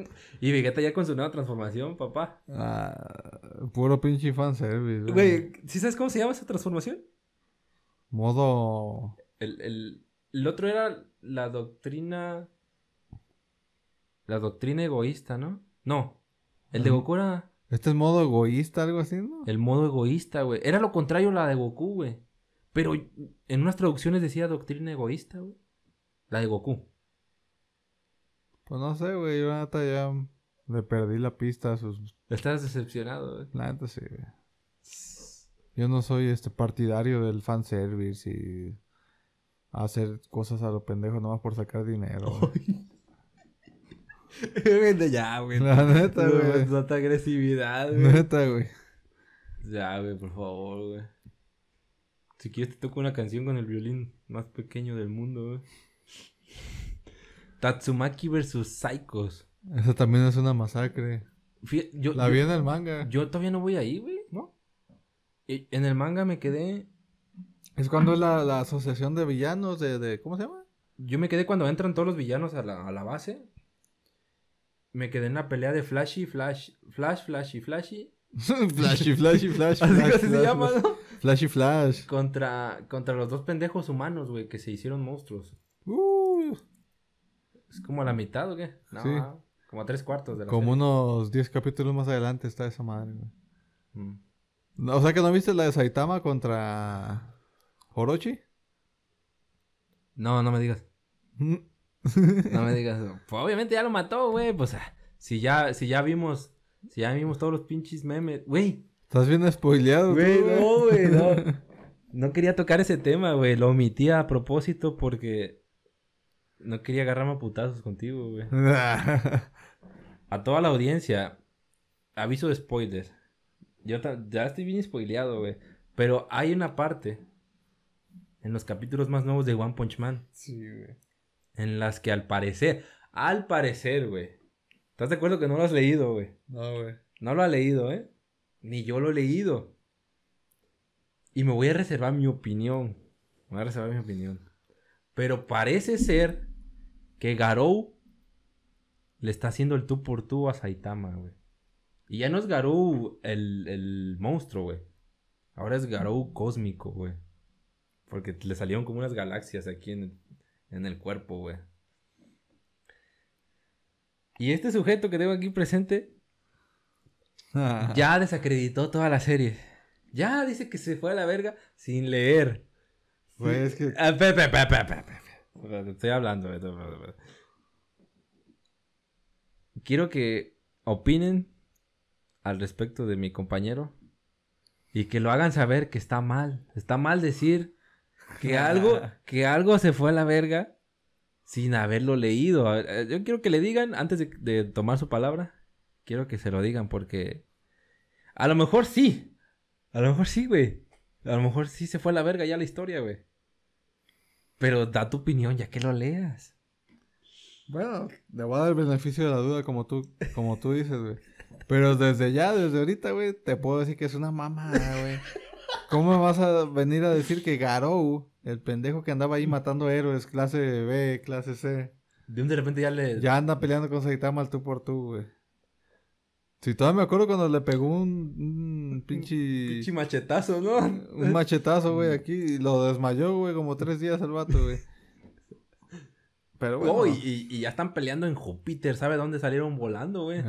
y Vegeta ya con su nueva transformación, papá. Ah, puro pinche service Güey, ¿sí sabes cómo se llama esa transformación? Modo. El, otro era la doctrina. La doctrina egoísta, ¿no? No. El de Goku era. Este es modo egoísta, algo así, ¿no? El modo egoísta, güey. Era lo contrario a la de Goku, güey. Pero en unas traducciones decía doctrina egoísta, güey. La de Goku. Pues no sé, güey. Yo neta ya le perdí la pista a sus. Estás decepcionado, güey. La neta sí, güey. Yo no soy este partidario del fanservice y hacer cosas a lo pendejo nomás por sacar dinero. ya, güey. La neta, güey. Tanta agresividad, güey. Neta, güey. Ya, güey, por favor, güey. Si quieres te toco una canción con el violín más pequeño del mundo, Tatsumaki versus Psychos. Esa también es una masacre. la vi en el manga. Yo todavía no voy ahí, güey. ¿No? Y eh, en el manga me quedé. Es cuando es la, asociación de villanos de, ¿Cómo se llama? Yo me quedé cuando entran todos los villanos a la, a la base. Me quedé en la pelea de Flashy, Flash, Flash, Flashy, Flashy flashy, flashy, flash. Así flash, flash, se ¿no? Flashy Flash. Contra, contra los dos pendejos humanos, güey, que se hicieron monstruos. Uh. Es como a la mitad, ¿o qué? No, como a tres cuartos de la Como unos diez capítulos más adelante está esa madre, güey. Mm. o sea que no viste la de Saitama contra Orochi. No, no me digas. Mm. no me digas. Pues obviamente ya lo mató, güey. Pues ah, si ya, si ya vimos si ya vimos todos los pinches memes. Güey. Estás bien spoileado, No, güey, no. quería tocar ese tema, güey. Lo omití a propósito porque no quería agarrarme a putazos contigo, güey. a toda la audiencia, aviso de spoilers. Yo ya estoy bien spoileado, güey. Pero hay una parte en los capítulos más nuevos de One Punch Man. Sí, güey. En las que al parecer, al parecer, güey, ¿Estás de acuerdo que no lo has leído, güey? No, güey. No lo ha leído, ¿eh? Ni yo lo he leído. Y me voy a reservar mi opinión. Me voy a reservar mi opinión. Pero parece ser que Garou le está haciendo el tú por tú a Saitama, güey. Y ya no es Garou el, monstruo, güey. Ahora es Garou cósmico, güey. Porque le salieron como unas galaxias aquí en, en el cuerpo, güey. Y este sujeto que tengo aquí presente ya desacreditó toda la serie. Ya dice que se fue a la verga sin leer. Pues que. Estoy hablando. Quiero que opinen al respecto de mi compañero y que lo hagan saber que está mal. Está mal decir que algo, que algo se fue a la verga sin haberlo leído. Eh, yo quiero que le digan, antes de, tomar su palabra, quiero que se lo digan porque a lo mejor sí. A lo mejor sí, güey. A lo mejor sí se fue a la verga ya la historia, güey. Pero da tu opinión ya que lo leas. Bueno, le voy a dar el beneficio de la duda como tú, como tú dices, güey. Pero desde ya, desde ahorita, güey, te puedo decir que es una mamada, güey. ¿Cómo me vas a venir a decir que Garou, el pendejo que andaba ahí matando héroes, clase B, clase C? De un de repente ya le. Ya anda peleando con Saitama al tú por tú, güey. Si todavía me acuerdo cuando le pegó un, pinche. pinche machetazo, ¿no? Un machetazo, güey, aquí. Y lo desmayó, güey, como tres días el vato, güey. Pero bueno. Oh, y, ya están peleando en Júpiter, ¿sabe dónde salieron volando, güey?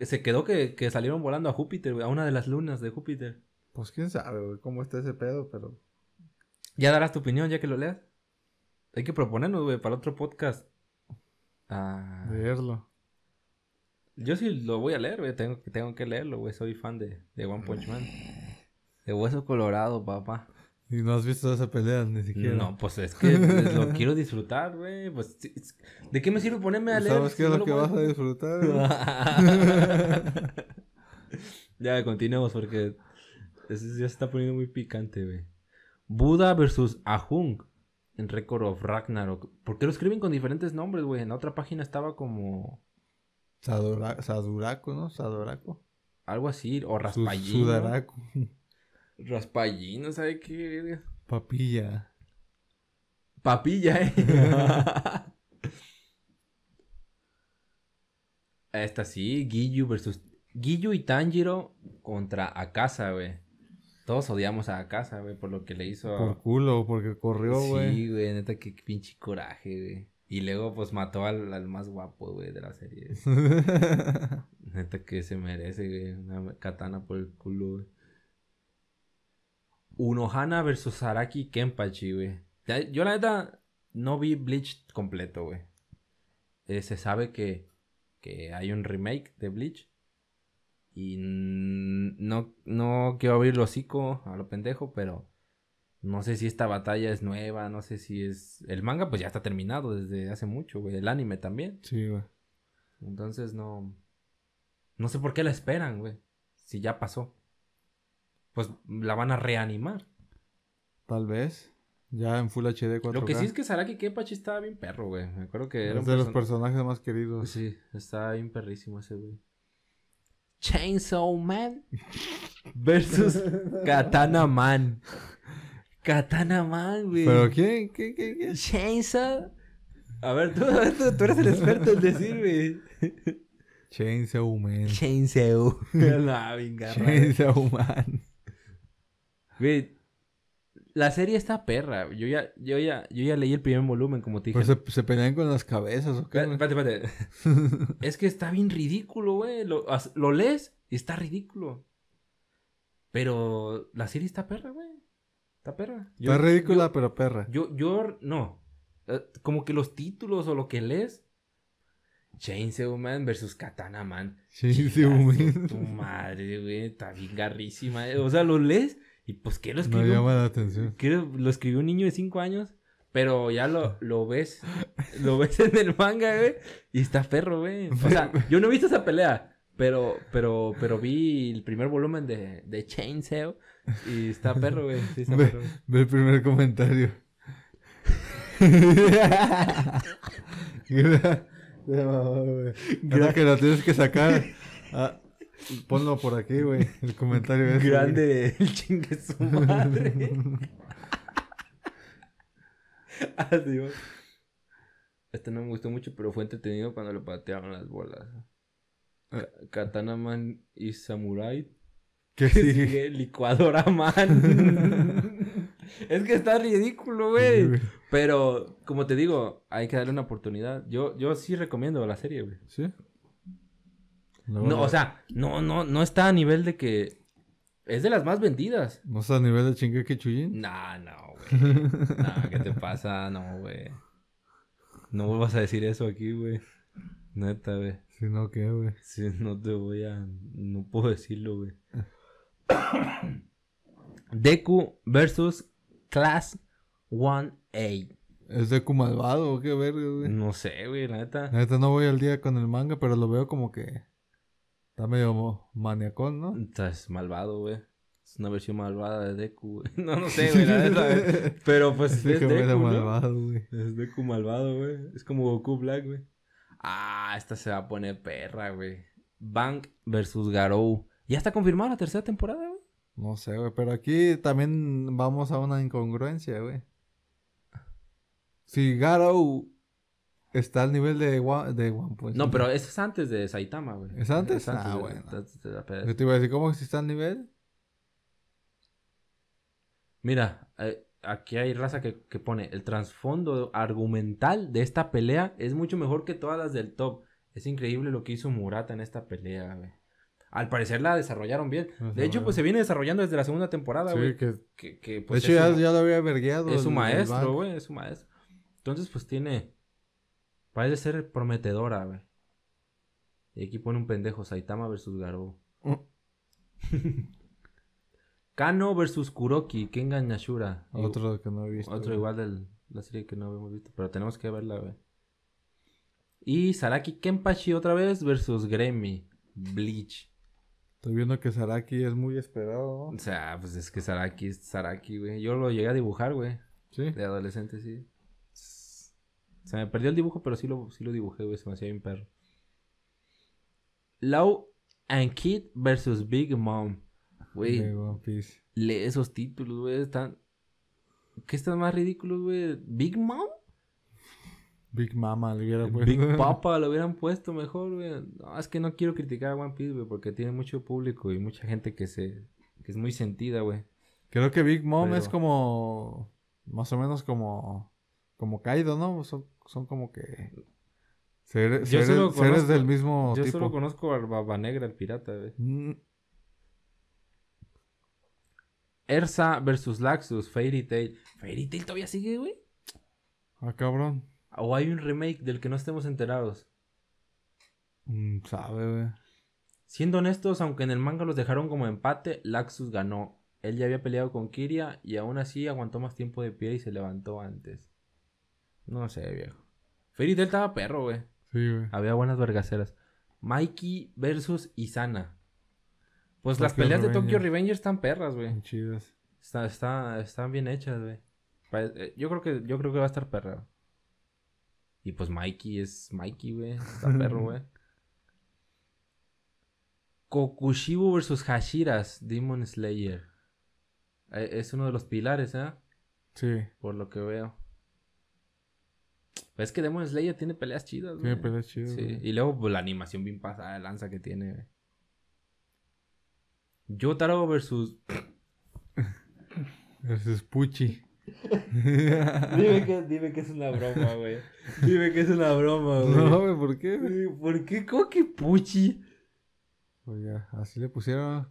Se quedó que, que salieron volando a Júpiter, güey, a una de las lunas de Júpiter. Pues quién sabe, güey, cómo está ese pedo, pero. Ya darás tu opinión ya que lo leas. Hay que proponernos, güey, para otro podcast. Ah. Leerlo. Yo sí lo voy a leer, güey. Tengo, tengo que leerlo, güey. Soy fan de, de One Punch Man. De Hueso Colorado, papá. Y no has visto esa pelea ni siquiera. No, pues es que pues, lo quiero disfrutar, güey. Pues, ¿De qué me sirve ponerme a leer? ¿Sabes qué es lo, que vas a disfrutar? ya, continuemos porque ese ya se está poniendo muy picante, güey. Buda versus Ahung en Record of Ragnarok. ¿Por qué lo escriben con diferentes nombres, güey? En la otra página estaba como. Saduraco, ¿no? Saduraco. Algo así, o Raspallino. Sudaraco. Raspallino, ¿no sabe qué? Papilla. Papilla, eh. Esta sí, Guillu versus. Guillu y Tanjiro contra Akasa, güey. Todos odiamos a casa, güey, por lo que le hizo Por culo, porque corrió, güey. Sí, güey, neta, que pinche coraje, güey. Y luego, pues, mató al, más guapo, güey, de la serie. neta, que se merece, güey. Una katana por el culo, güey. Unohana versus Araki Kenpachi, güey. Yo, la neta, no vi Bleach completo, güey. Eh, se sabe que, que hay un remake de Bleach. Y no, no quiero abrir el hocico a lo pendejo, pero no sé si esta batalla es nueva, no sé si es... El manga pues ya está terminado desde hace mucho, güey. El anime también. Sí, güey. Entonces no... No sé por qué la esperan, güey. Si ya pasó. Pues la van a reanimar. Tal vez. Ya en Full HD 4K. Lo que sí es que Saraki Kepachi estaba bien perro, güey. Me acuerdo que era... uno de los personajes más queridos. Sí, estaba bien perrísimo ese, güey. Chainsaw Man versus Katana Man. Katana Man, güey. ¿Pero quién? ¿Qué? ¿Qué? Chainsaw. A ver, tú, tú, eres el experto en decir, güey. Chainsaw Man. Chainsaw. no, venga. Chainsaw Man. Güey, la serie está perra. Yo ya, yo ya, yo ya leí el primer volumen, como te dije. Pero pues se, pelean con las cabezas, ¿o qué? Espérate, espérate. es que está bien ridículo, güey. Lo, lees y está ridículo. Pero la serie está perra, güey. Está perra. está ridícula, pero perra. Yo, yo, no. Eh, como que los títulos o lo que lees. Chainsaw Man versus Katana Man. Chainsaw Man. Tu madre, güey. Está bien garrísima. Eh. O sea, lo lees y pues que lo escribió. No llama la atención. Que lo escribió un niño de 5 años. Pero ya lo, lo ves. lo ves en el manga, güey. Y está perro, güey. O sea, yo no he visto esa pelea. Pero, pero, pero vi el primer volumen de, de Chainsaw. Y está perro, güey. Sí, está ve, perro. el primer comentario. que lo tienes que sacar. Ah, Ponlo por aquí, güey. El comentario es. Grande, el chingue su madre. Adiós. Ah, este no me gustó mucho, pero fue entretenido cuando le patearon las bolas. Ah. Katana Man y Samurai. ¿Qué sigue? Licuadora Man. es que está ridículo, güey. Pero, como te digo, hay que darle una oportunidad. Yo, yo sí recomiendo la serie, güey. Sí. No, o sea, no, no, no está a nivel de que. Es de las más vendidas. ¿No está a nivel de chingue que chuyin? Nah, no, güey. nah, ¿qué te pasa? No, güey. No vuelvas a decir eso aquí, güey. Neta, güey. Si no, ¿qué, güey? Si no te voy a. No puedo decirlo, güey. Deku versus Class 1A. ¿Es Deku malvado o qué verga, güey? No sé, güey, la neta. neta no voy al día con el manga, pero lo veo como que. Está medio maniacón, ¿no? es malvado, güey. Es una versión malvada de Deku, güey. No, no sé, güey. Pero pues es, Deku, malvado, güey. Es Deku malvado, güey. Es como Goku Black, güey. Ah, esta se va a poner perra, güey. Bank versus Garou. ¿Ya está confirmada la tercera temporada, güey? No sé, güey. Pero aquí también vamos a una incongruencia, güey. Si Garou Está al nivel de One, de No, pero eso es antes de Saitama, güey. ¿Es antes? ah, bueno. te iba a decir, ¿cómo que si está al nivel? Mira, eh, aquí hay raza que, pone, el trasfondo argumental de esta pelea es mucho mejor que todas las del top. Es increíble lo que hizo Murata en esta pelea, güey. Al parecer la desarrollaron bien. de hecho, pues se viene desarrollando desde la segunda temporada, güey. Que, que, pues, de hecho, ya, lo había vergueado. Es su maestro, güey, es su maestro. Entonces, pues tiene Parece ser prometedora, güey. Y aquí pone un pendejo, Saitama versus Garou. Mm. Kano versus Kuroki, Kengan Yashura. Otro que no he visto. Otro igual de la serie que no habíamos visto, pero tenemos que verla, güey. Y Saraki Kenpachi otra vez versus Gremi, Bleach. Estoy viendo que Saraki es muy esperado, O sea, pues es que Saraki es Saraki, güey. Yo lo llegué a dibujar, güey. Sí. De adolescente, sí. Se me perdió el dibujo, pero sí lo, lo dibujé, güey. Se me hacía bien perro. Lau and Kid versus Big Mom. Güey. Lee esos títulos, güey. Están. ¿Qué están más ridículos, güey? ¿Big Mom? Big Mama le hubieran puesto. Big Papa lo hubieran puesto mejor, güey. No, es que no quiero criticar a One Piece, güey, porque tiene mucho público y mucha gente que se. que es muy sentida, güey. Creo que Big Mom es como. más o menos como. como Kaido, ¿no? son como que seres, del mismo yo tipo. Yo solo conozco al Negra, el pirata, güey. Mm. Ersa versus Laxus, Fairy Tail. ¿Fairy Tail todavía sigue, güey? Ah, cabrón. ¿O hay un remake del que no estemos enterados? Mm, sabe, güey. Siendo honestos, aunque en el manga los dejaron como empate, Laxus ganó. Él ya había peleado con Kiria y aún así aguantó más tiempo de pie y se levantó antes. No sé, viejo. Fairy Tail estaba perro, güey. Sí, güey. Había buenas vergaceras. Mikey versus isana Pues las peleas de Tokyo Revengers están perras, güey. Chidas. están bien hechas, güey. Eh, yo creo que, yo creo que va a estar perra. Y pues Mikey es Mikey, güey. Está perro, güey. Kokushibu versus Hashiras, Demon Slayer. Eh, es uno de los pilares, ¿eh? Sí. Por lo que veo. Pues es que Demon Slayer tiene peleas chidas, güey. Tiene peleas chidas. Sí. Y luego pues, la animación bien pasada de lanza que tiene, güey. Yotaro versus. versus Puchi. dime, que, dime que es una broma, güey. Dime que es una broma, güey. No, güey, ¿por qué? ¿Por qué? ¿Cómo que Puchi? Oiga, así le pusieron.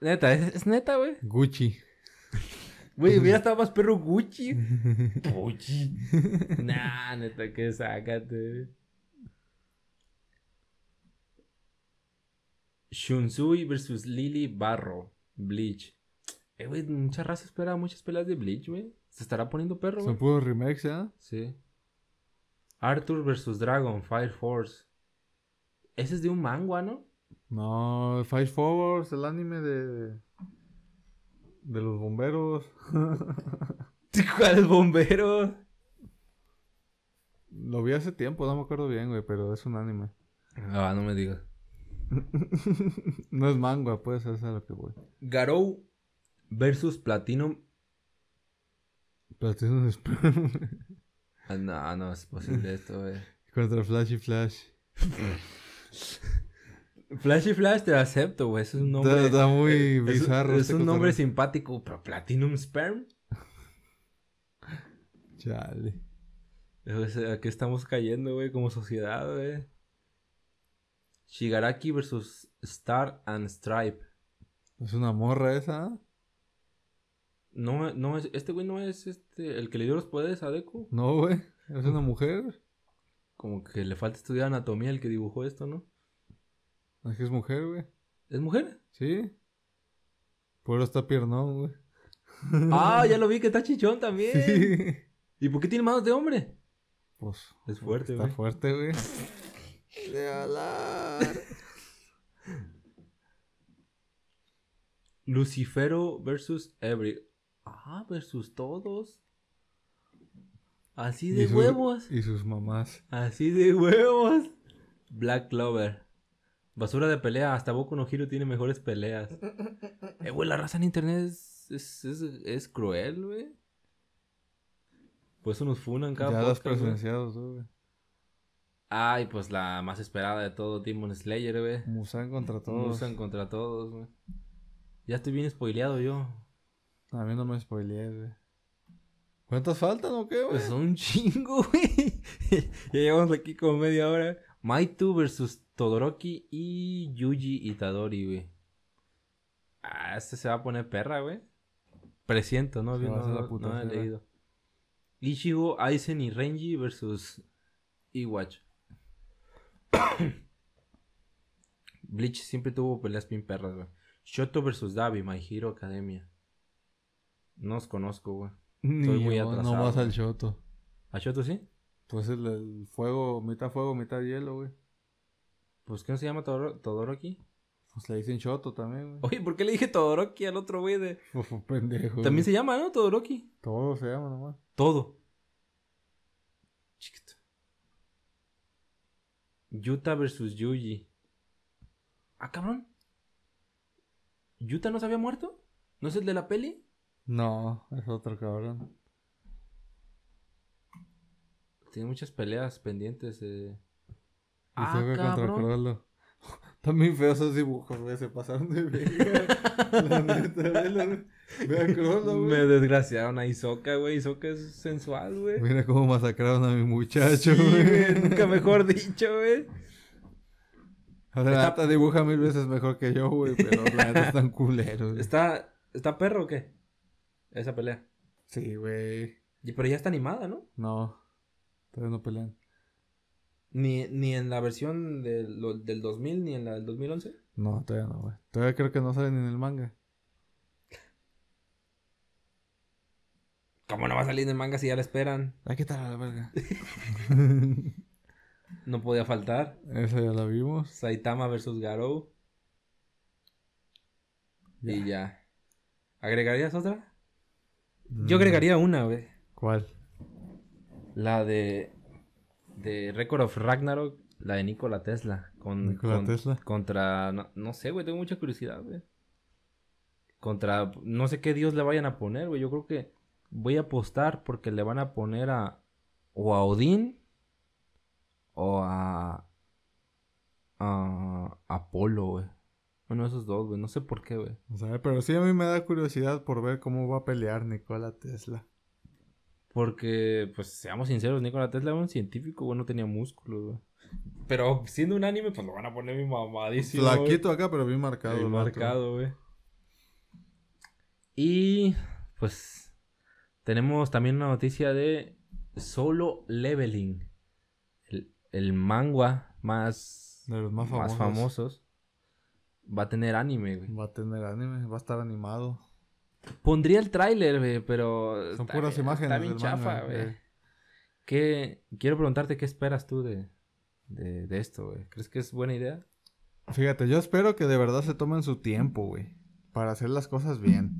Neta, es, es neta, güey. Gucci. Güey, hubiera estado más perro Gucci. Gucci. Nah, neta, que sácate. Shunsui versus Lily Barro. Bleach. Eh, güey, mucha raza espera muchas pelas de Bleach, güey. Se estará poniendo perro, güey. Se pudo ¿eh? Sí. Arthur versus Dragon, Fire Force. Ese es de un manga, ¿no? No, Fire Force, el anime de. De los bomberos. ¿Cuáles bomberos? Lo vi hace tiempo, no me acuerdo bien, güey, pero es un anime. Ah, no me digas. no es manga, pues, ser, es a lo que voy. Garou versus Platinum. Platinum es... Ah, no, no es posible esto, güey. Contra Flash y Flash. Flashy Flash te acepto, güey. Es un nombre. Está, muy eh, bizarro. Es, este un nombre simpático, pero Platinum Sperm. Chale. ¿A qué estamos cayendo, güey, como sociedad, güey? Shigaraki versus Star and Stripe. ¿Es una morra esa? ¿ah? No, no, es, este güey no es este, el que le dio los poderes a Deku. No, güey, es una mujer. Como que le falta estudiar anatomía el que dibujó esto, ¿no? Es mujer, güey. ¿Es mujer? Sí. Pero está piernón, güey. Ah, ya lo vi que está chichón también. Sí. ¿Y por qué tiene manos de hombre? Pues. Es fuerte, güey. Está fuerte, güey. De hablar. Lucifero versus Every. Ah, versus todos. Así de huevos. Y sus mamás. Así de huevos. Black Clover. Basura de pelea, hasta Boku no giro tiene mejores peleas. eh, güey, la raza en internet es, es, es, cruel, güey. Pues eso nos funan cada Ya presenciados, güey. Ay, pues la más esperada de todo, Demon Slayer, güey. Musan contra todos. Musan contra todos, güey. Ya estoy bien spoileado yo. A mí no me spoileé, güey. ¿Cuántas faltan o qué, güey? Pues un chingo, güey. ya llevamos aquí como media hora. Maitu versus Todoroki y Yuji Itadori, güey. Ah, este se va a poner perra, güey. Presiento, ¿no? No, no he leído. Ichigo, Aizen y Renji versus IWatch Bleach siempre tuvo peleas bien perras, güey. Shoto versus Davi, My Hero Academia. No os conozco, güey. Estoy muy atrasado. No vas al Shoto. ¿A Shoto sí? Pues el, el fuego, mitad fuego, mitad hielo, güey. Pues ¿qué no se llama Todoroki? Pues le dicen Shoto también, güey. Oye, ¿por qué le dije Todoroki al otro güey de. pendejo. También se llama, ¿no? Todoroki. Todo se llama nomás. Todo. Chiquito. Yuta versus Yuji. Ah, cabrón. ¿Yuta no se había muerto? ¿No es el de la peli? No, es otro cabrón. Tiene muchas peleas pendientes. Eh. Y ah, contra Corolo. Están muy feos esos dibujos, güey. Se pasaron de verga. la Me desgraciaron a Isoca, güey. Isoca es sensual, güey. Mira cómo masacraron a mi muchacho, güey. nunca mejor dicho, güey. O sea, dibuja mil veces mejor que yo, güey. Pero la neta tan culero, güey. ¿Está, ¿Está perro o qué? Esa pelea. Sí, güey. Pero ya está animada, ¿no? No. Todavía no pelean. Ni, en la versión del 2000 ni en la del 2011. No, todavía no, güey. Todavía creo que no salen en el manga. ¿Cómo no va a salir en el manga si ya la esperan? Hay está la verga. no podía faltar. Esa ya la vimos. Saitama versus Garou. Y ya. ¿Agregarías otra? Mm. Yo agregaría una, güey. ¿Cuál? La de, de Record of Ragnarok, la de Nikola Tesla. Con, Nikola Tesla. Contra, no, sé, güey, tengo mucha curiosidad, güey. Contra, no sé qué dios le vayan a poner, güey. Yo creo que voy a apostar porque le van a poner a, o a Odín, o a, a Apolo, güey. Bueno, esos dos, güey. No sé por qué, güey. O sea, pero sí a mí me da curiosidad por ver cómo va a pelear Nikola Tesla. Porque, pues, seamos sinceros, Nikola Tesla era un científico, güey, no tenía músculos, güey. Pero siendo un anime, pues lo van a poner mi mamadísimo. Flaquito acá, pero bien marcado. Bien marcado, güey. Y, pues, tenemos también una noticia de Solo Leveling. El, el manga más, de los más famosos. más famosos. Va a tener anime, güey. Va a tener anime, va a estar animado. Pondría el tráiler, güey, pero... Son puras imágenes. Está chafa, güey. Quiero preguntarte qué esperas tú de, de, esto, güey. ¿Crees que es buena idea? Fíjate, yo espero que de verdad se tomen su tiempo, güey. Para hacer las cosas bien.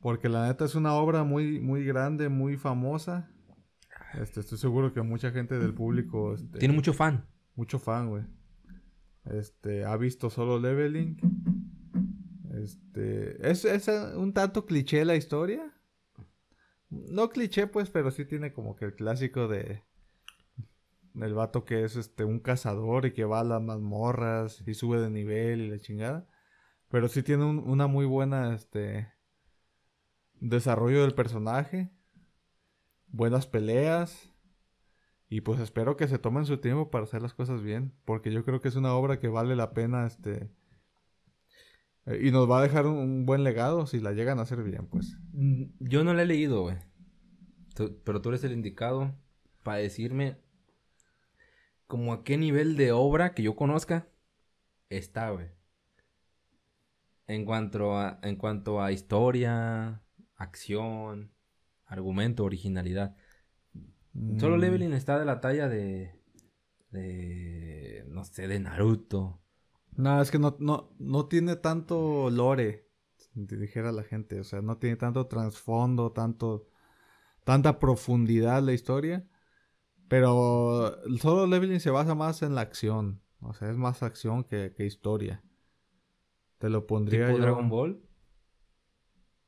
Porque la neta es una obra muy, muy grande, muy famosa. Este, estoy seguro que mucha gente del público... Este, Tiene mucho fan. Mucho fan, güey. Este, ha visto solo leveling. Este, ¿es, un tanto cliché la historia. No cliché, pues, pero sí tiene como que el clásico de. El vato que es este un cazador y que va a las mazmorras y sube de nivel y la chingada. Pero sí tiene una muy buena este desarrollo del personaje. Buenas peleas. Y pues espero que se tomen su tiempo para hacer las cosas bien. Porque yo creo que es una obra que vale la pena este eh, y nos va a dejar un buen legado si la llegan a hacer bien, pues. Mm, yo no la he leído, güey. Pero tú eres el indicado para decirme como a qué nivel de obra que yo conozca está, güey. En cuanto a, en cuanto a historia, acción, argumento, originalidad. Solo mm. Leveling está de la talla de, de, no sé, de Naruto, no, es que no, no, tiene tanto lore, dijera la gente. O sea, no tiene tanto trasfondo, tanto, tanta profundidad la historia. Pero solo Leveling se basa más en la acción. O sea, es más acción que, historia. Te lo pondría. ¿Tipo Dragon Ball?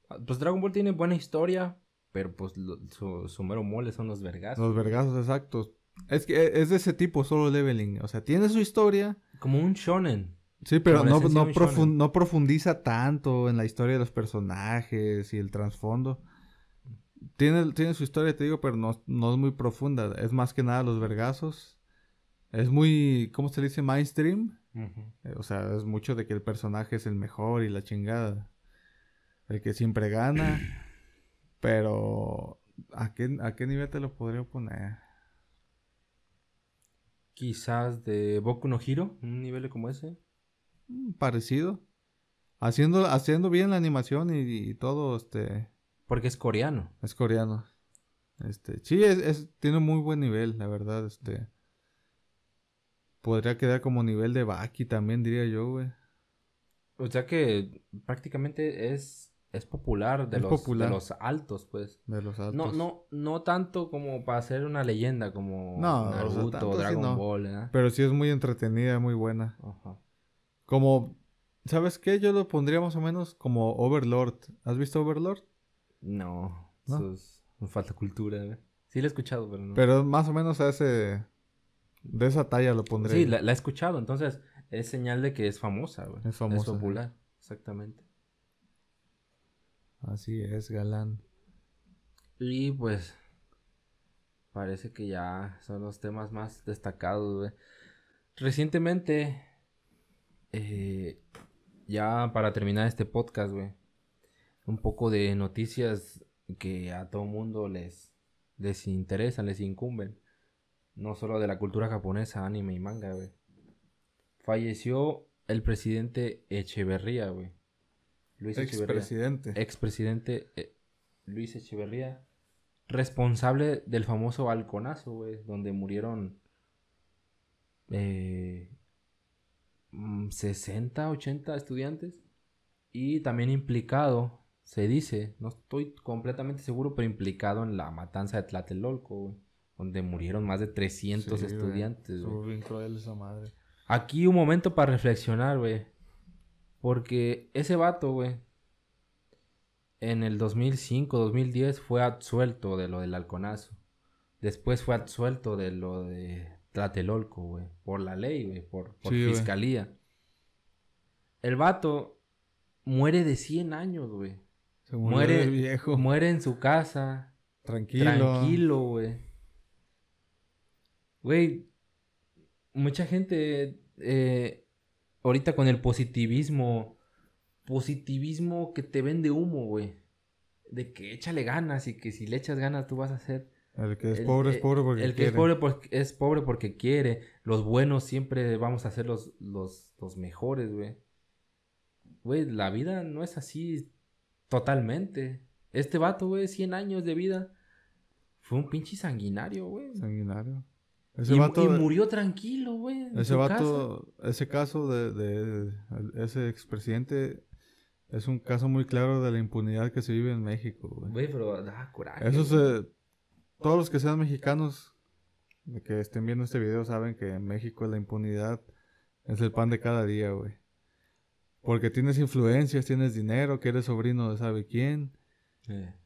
Ah, pues Dragon Ball tiene buena historia, pero pues su, su, mero mole son los vergazos. Los vergazos, exactos. Es que e, es de ese tipo, solo leveling. O sea, tiene su historia. Como un shonen. Sí, pero no, no, no, profundiza tanto en la historia de los personajes y el trasfondo. Tiene, tiene su historia, te digo, pero no, es muy profunda. Es más que nada los vergazos. Es muy, ¿cómo se dice? Mainstream. Eh, o sea, es mucho de que el personaje es el mejor y la chingada. El que siempre gana. pero, ¿a qué, ¿a qué nivel te lo podría poner? Quizás de Boku no Hiro, un nivel como ese. Mm, parecido. Haciendo, haciendo bien la animación y, todo, este... Porque es coreano. Es coreano. Este, sí, es, tiene muy buen nivel, la verdad, este... Podría quedar como nivel de Baki también, diría yo, O sea que prácticamente es, es popular de, los, los altos, pues. No, no, no tanto como para ser una leyenda como Naruto, o Dragon Ball, Pero sí es muy entretenida, muy buena. Como, ¿sabes qué? Yo lo pondría más o menos como Overlord. ¿Has visto Overlord? No, eso es falta cultura. güey. Eh. Sí, la he escuchado, pero no. Pero más o menos a ese. De esa talla lo pondría. Sí, la, he escuchado, entonces es señal de que es famosa, güey. Es famosa. Es ¿eh? popular, exactamente. Así es, galán. Y pues. Parece que ya son los temas más destacados, güey. Recientemente eh, ya para terminar este podcast, güey, un poco de noticias que a todo mundo les, les interesan, les incumben. No solo de la cultura japonesa, anime y manga, güey. Falleció el presidente Echeverría, güey. Luis Expresidente. Expresidente eh, Luis Echeverría. Responsable del famoso balconazo, güey, donde murieron eh, 60, mm, 80 estudiantes y también implicado, se dice, no estoy completamente seguro, pero implicado en la matanza de Tlatelolco, donde murieron más de 300 estudiantes. madre. Aquí un momento para reflexionar, güey. Porque ese vato, güey, en el 2005, 2010 fue absuelto de lo del halconazo. Después fue absuelto de lo de Tlatelolco, güey. Por la ley, güey. Por, por fiscalía. El vato muere de 100 años, güey. muere viejo. Muere en su casa. Tranquilo. Tranquilo, güey. Güey, mucha gente eh, ahorita con el positivismo, positivismo que te vende humo, güey. De que échale ganas y que si le echas ganas tú vas a ser el que es pobre es pobre porque quiere. El que es pobre es pobre porque quiere. Los buenos siempre vamos a ser los, mejores, güey. Güey, la vida no es así totalmente. Este vato, güey, 100 años de vida. Fue un pinche sanguinario, güey. Sanguinario. y, murió tranquilo, güey. Ese vato, ese caso de, de, ese expresidente es un caso muy claro de la impunidad que se vive en México, güey. Güey, pero da coraje. Eso se todos los que sean mexicanos que estén viendo este video saben que en México la impunidad es el pan de cada día, güey. Porque tienes influencias, tienes dinero, que eres sobrino de sabe quién.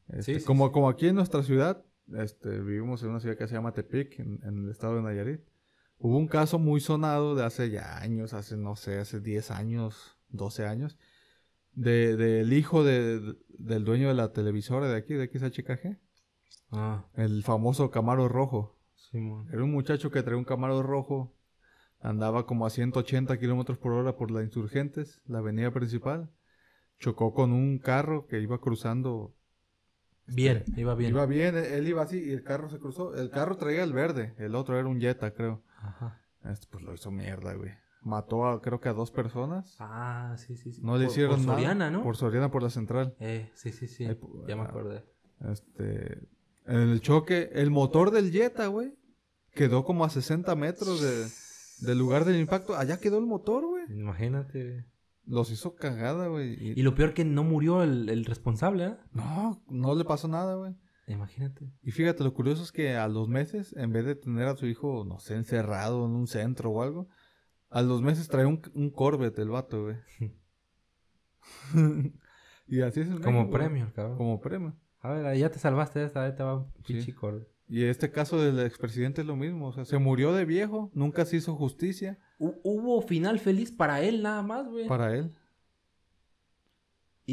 Este, como, como aquí en nuestra ciudad, este, vivimos en una ciudad que se llama Tepic, en, el estado de Nayarit. Hubo un caso muy sonado de hace ya años, hace no sé, hace 10 años, 12 años, del de, hijo de, del dueño de la televisora de aquí, de XHKG Ah. El famoso Camaro rojo. Era un muchacho que traía un Camaro rojo. Andaba como a 180 kilómetros por hora por la Insurgentes, la avenida principal. Chocó con un carro que iba cruzando. Este, bien, iba bien. Iba bien, él iba así y el carro se cruzó. El carro traía el verde, el otro era un Jetta, creo. Ajá. Este, pues lo hizo mierda, güey. Mató a, creo que a dos personas. Ah, sí, sí, sí. No por, hicieron por Soriana, ¿no? Por Soriana, por la central. Eh, sí, sí, sí. ya me ah, acordé. Este, en el choque, el motor del Jetta, güey, quedó como a 60 metros del lugar del impacto. Allá quedó el motor, güey. Imagínate. Los hizo cagada, güey. Y... lo peor que no murió el, responsable, ¿eh? No, no le pasó nada, güey. Imagínate. Y fíjate, lo curioso es que a los meses, en vez de tener a su hijo, no sé, encerrado en un centro o algo, a los meses trae un, Corvette el vato, güey. y así es el Como premio, cabrón. Como premio. A ver, ya te salvaste esta, vez te va un pinche Y este caso del expresidente es lo mismo, o sea, se murió de viejo, nunca se hizo justicia. Hubo final feliz para él nada más, güey. Para él.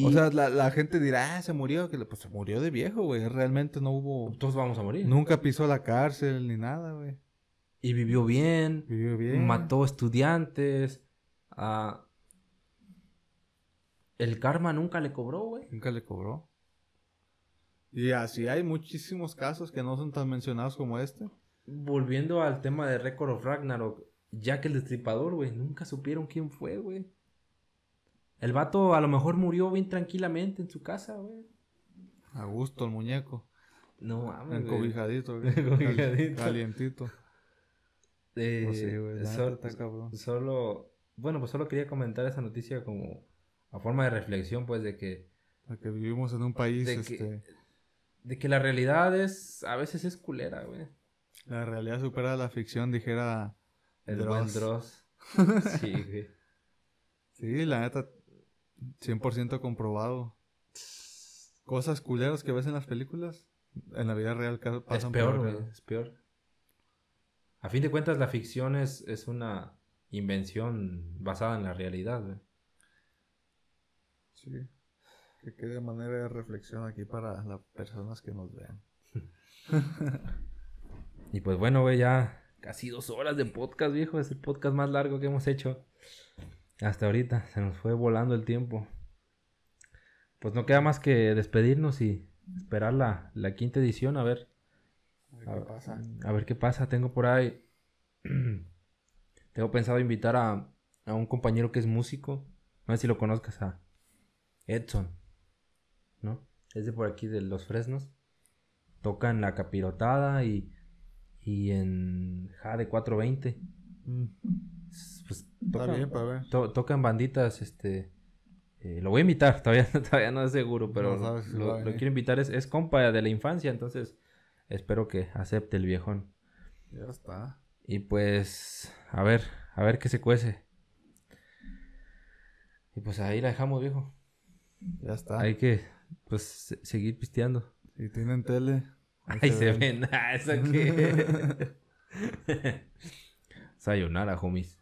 O sea, la, gente dirá, ah, se murió, que pues se murió de viejo, güey, realmente no hubo... Todos vamos a morir. Nunca pisó la cárcel ni nada, güey. Y vivió bien. Vivió bien. Mató estudiantes. Ah, el karma nunca le cobró, güey. Nunca le cobró. Y así hay muchísimos casos que no son tan mencionados como este. Volviendo al tema de Record of Ragnarok, que el Destripador, güey, nunca supieron quién fue, güey. El vato a lo mejor murió bien tranquilamente en su casa, güey. A gusto el muñeco. No mames, Encobijadito, güey. Encobijadito. Calientito. Eh, pues güey. Solo, bueno, pues solo quería comentar esa noticia como a forma de reflexión, pues, de que... A que vivimos en un país, este de que la realidad es, a veces es culera, güey. La realidad supera la ficción, dijera el buen Dross. Sí, güey. Sí, la neta, 100% comprobado. Cosas culeras que ves en las películas, en la vida real pasan Es peor, güey, es peor. A fin de cuentas, la ficción es, es una invención basada en la realidad, güey. Sí. Que quede manera de reflexión aquí para las personas que nos vean. y pues bueno, güey, ya casi dos horas de podcast, viejo. Es el podcast más largo que hemos hecho hasta ahorita. Se nos fue volando el tiempo. Pues no queda más que despedirnos y esperar la, quinta edición, a ver. A ver, qué pasa. a ver qué pasa. Tengo por ahí. tengo pensado invitar a, a un compañero que es músico. No sé si lo conozcas a Edson. ¿no? Es de por aquí, de los Fresnos. Tocan la capirotada y, y en Jade 420. Mm. Pues, tocan, bien, para ver. tocan banditas, este... Eh, lo voy a invitar, todavía, todavía no es seguro, pero lo, quiero invitar. Es, es compa de la infancia, entonces espero que acepte el viejón. Ya está. Y pues, a ver, a ver qué se cuece. Y pues ahí la dejamos, viejo. Ya está. Hay que pues seguir pisteando. Si tienen tele. Ahí Ay, se ven. ven. Ah, ¿Eso qué? Sayonara, homies.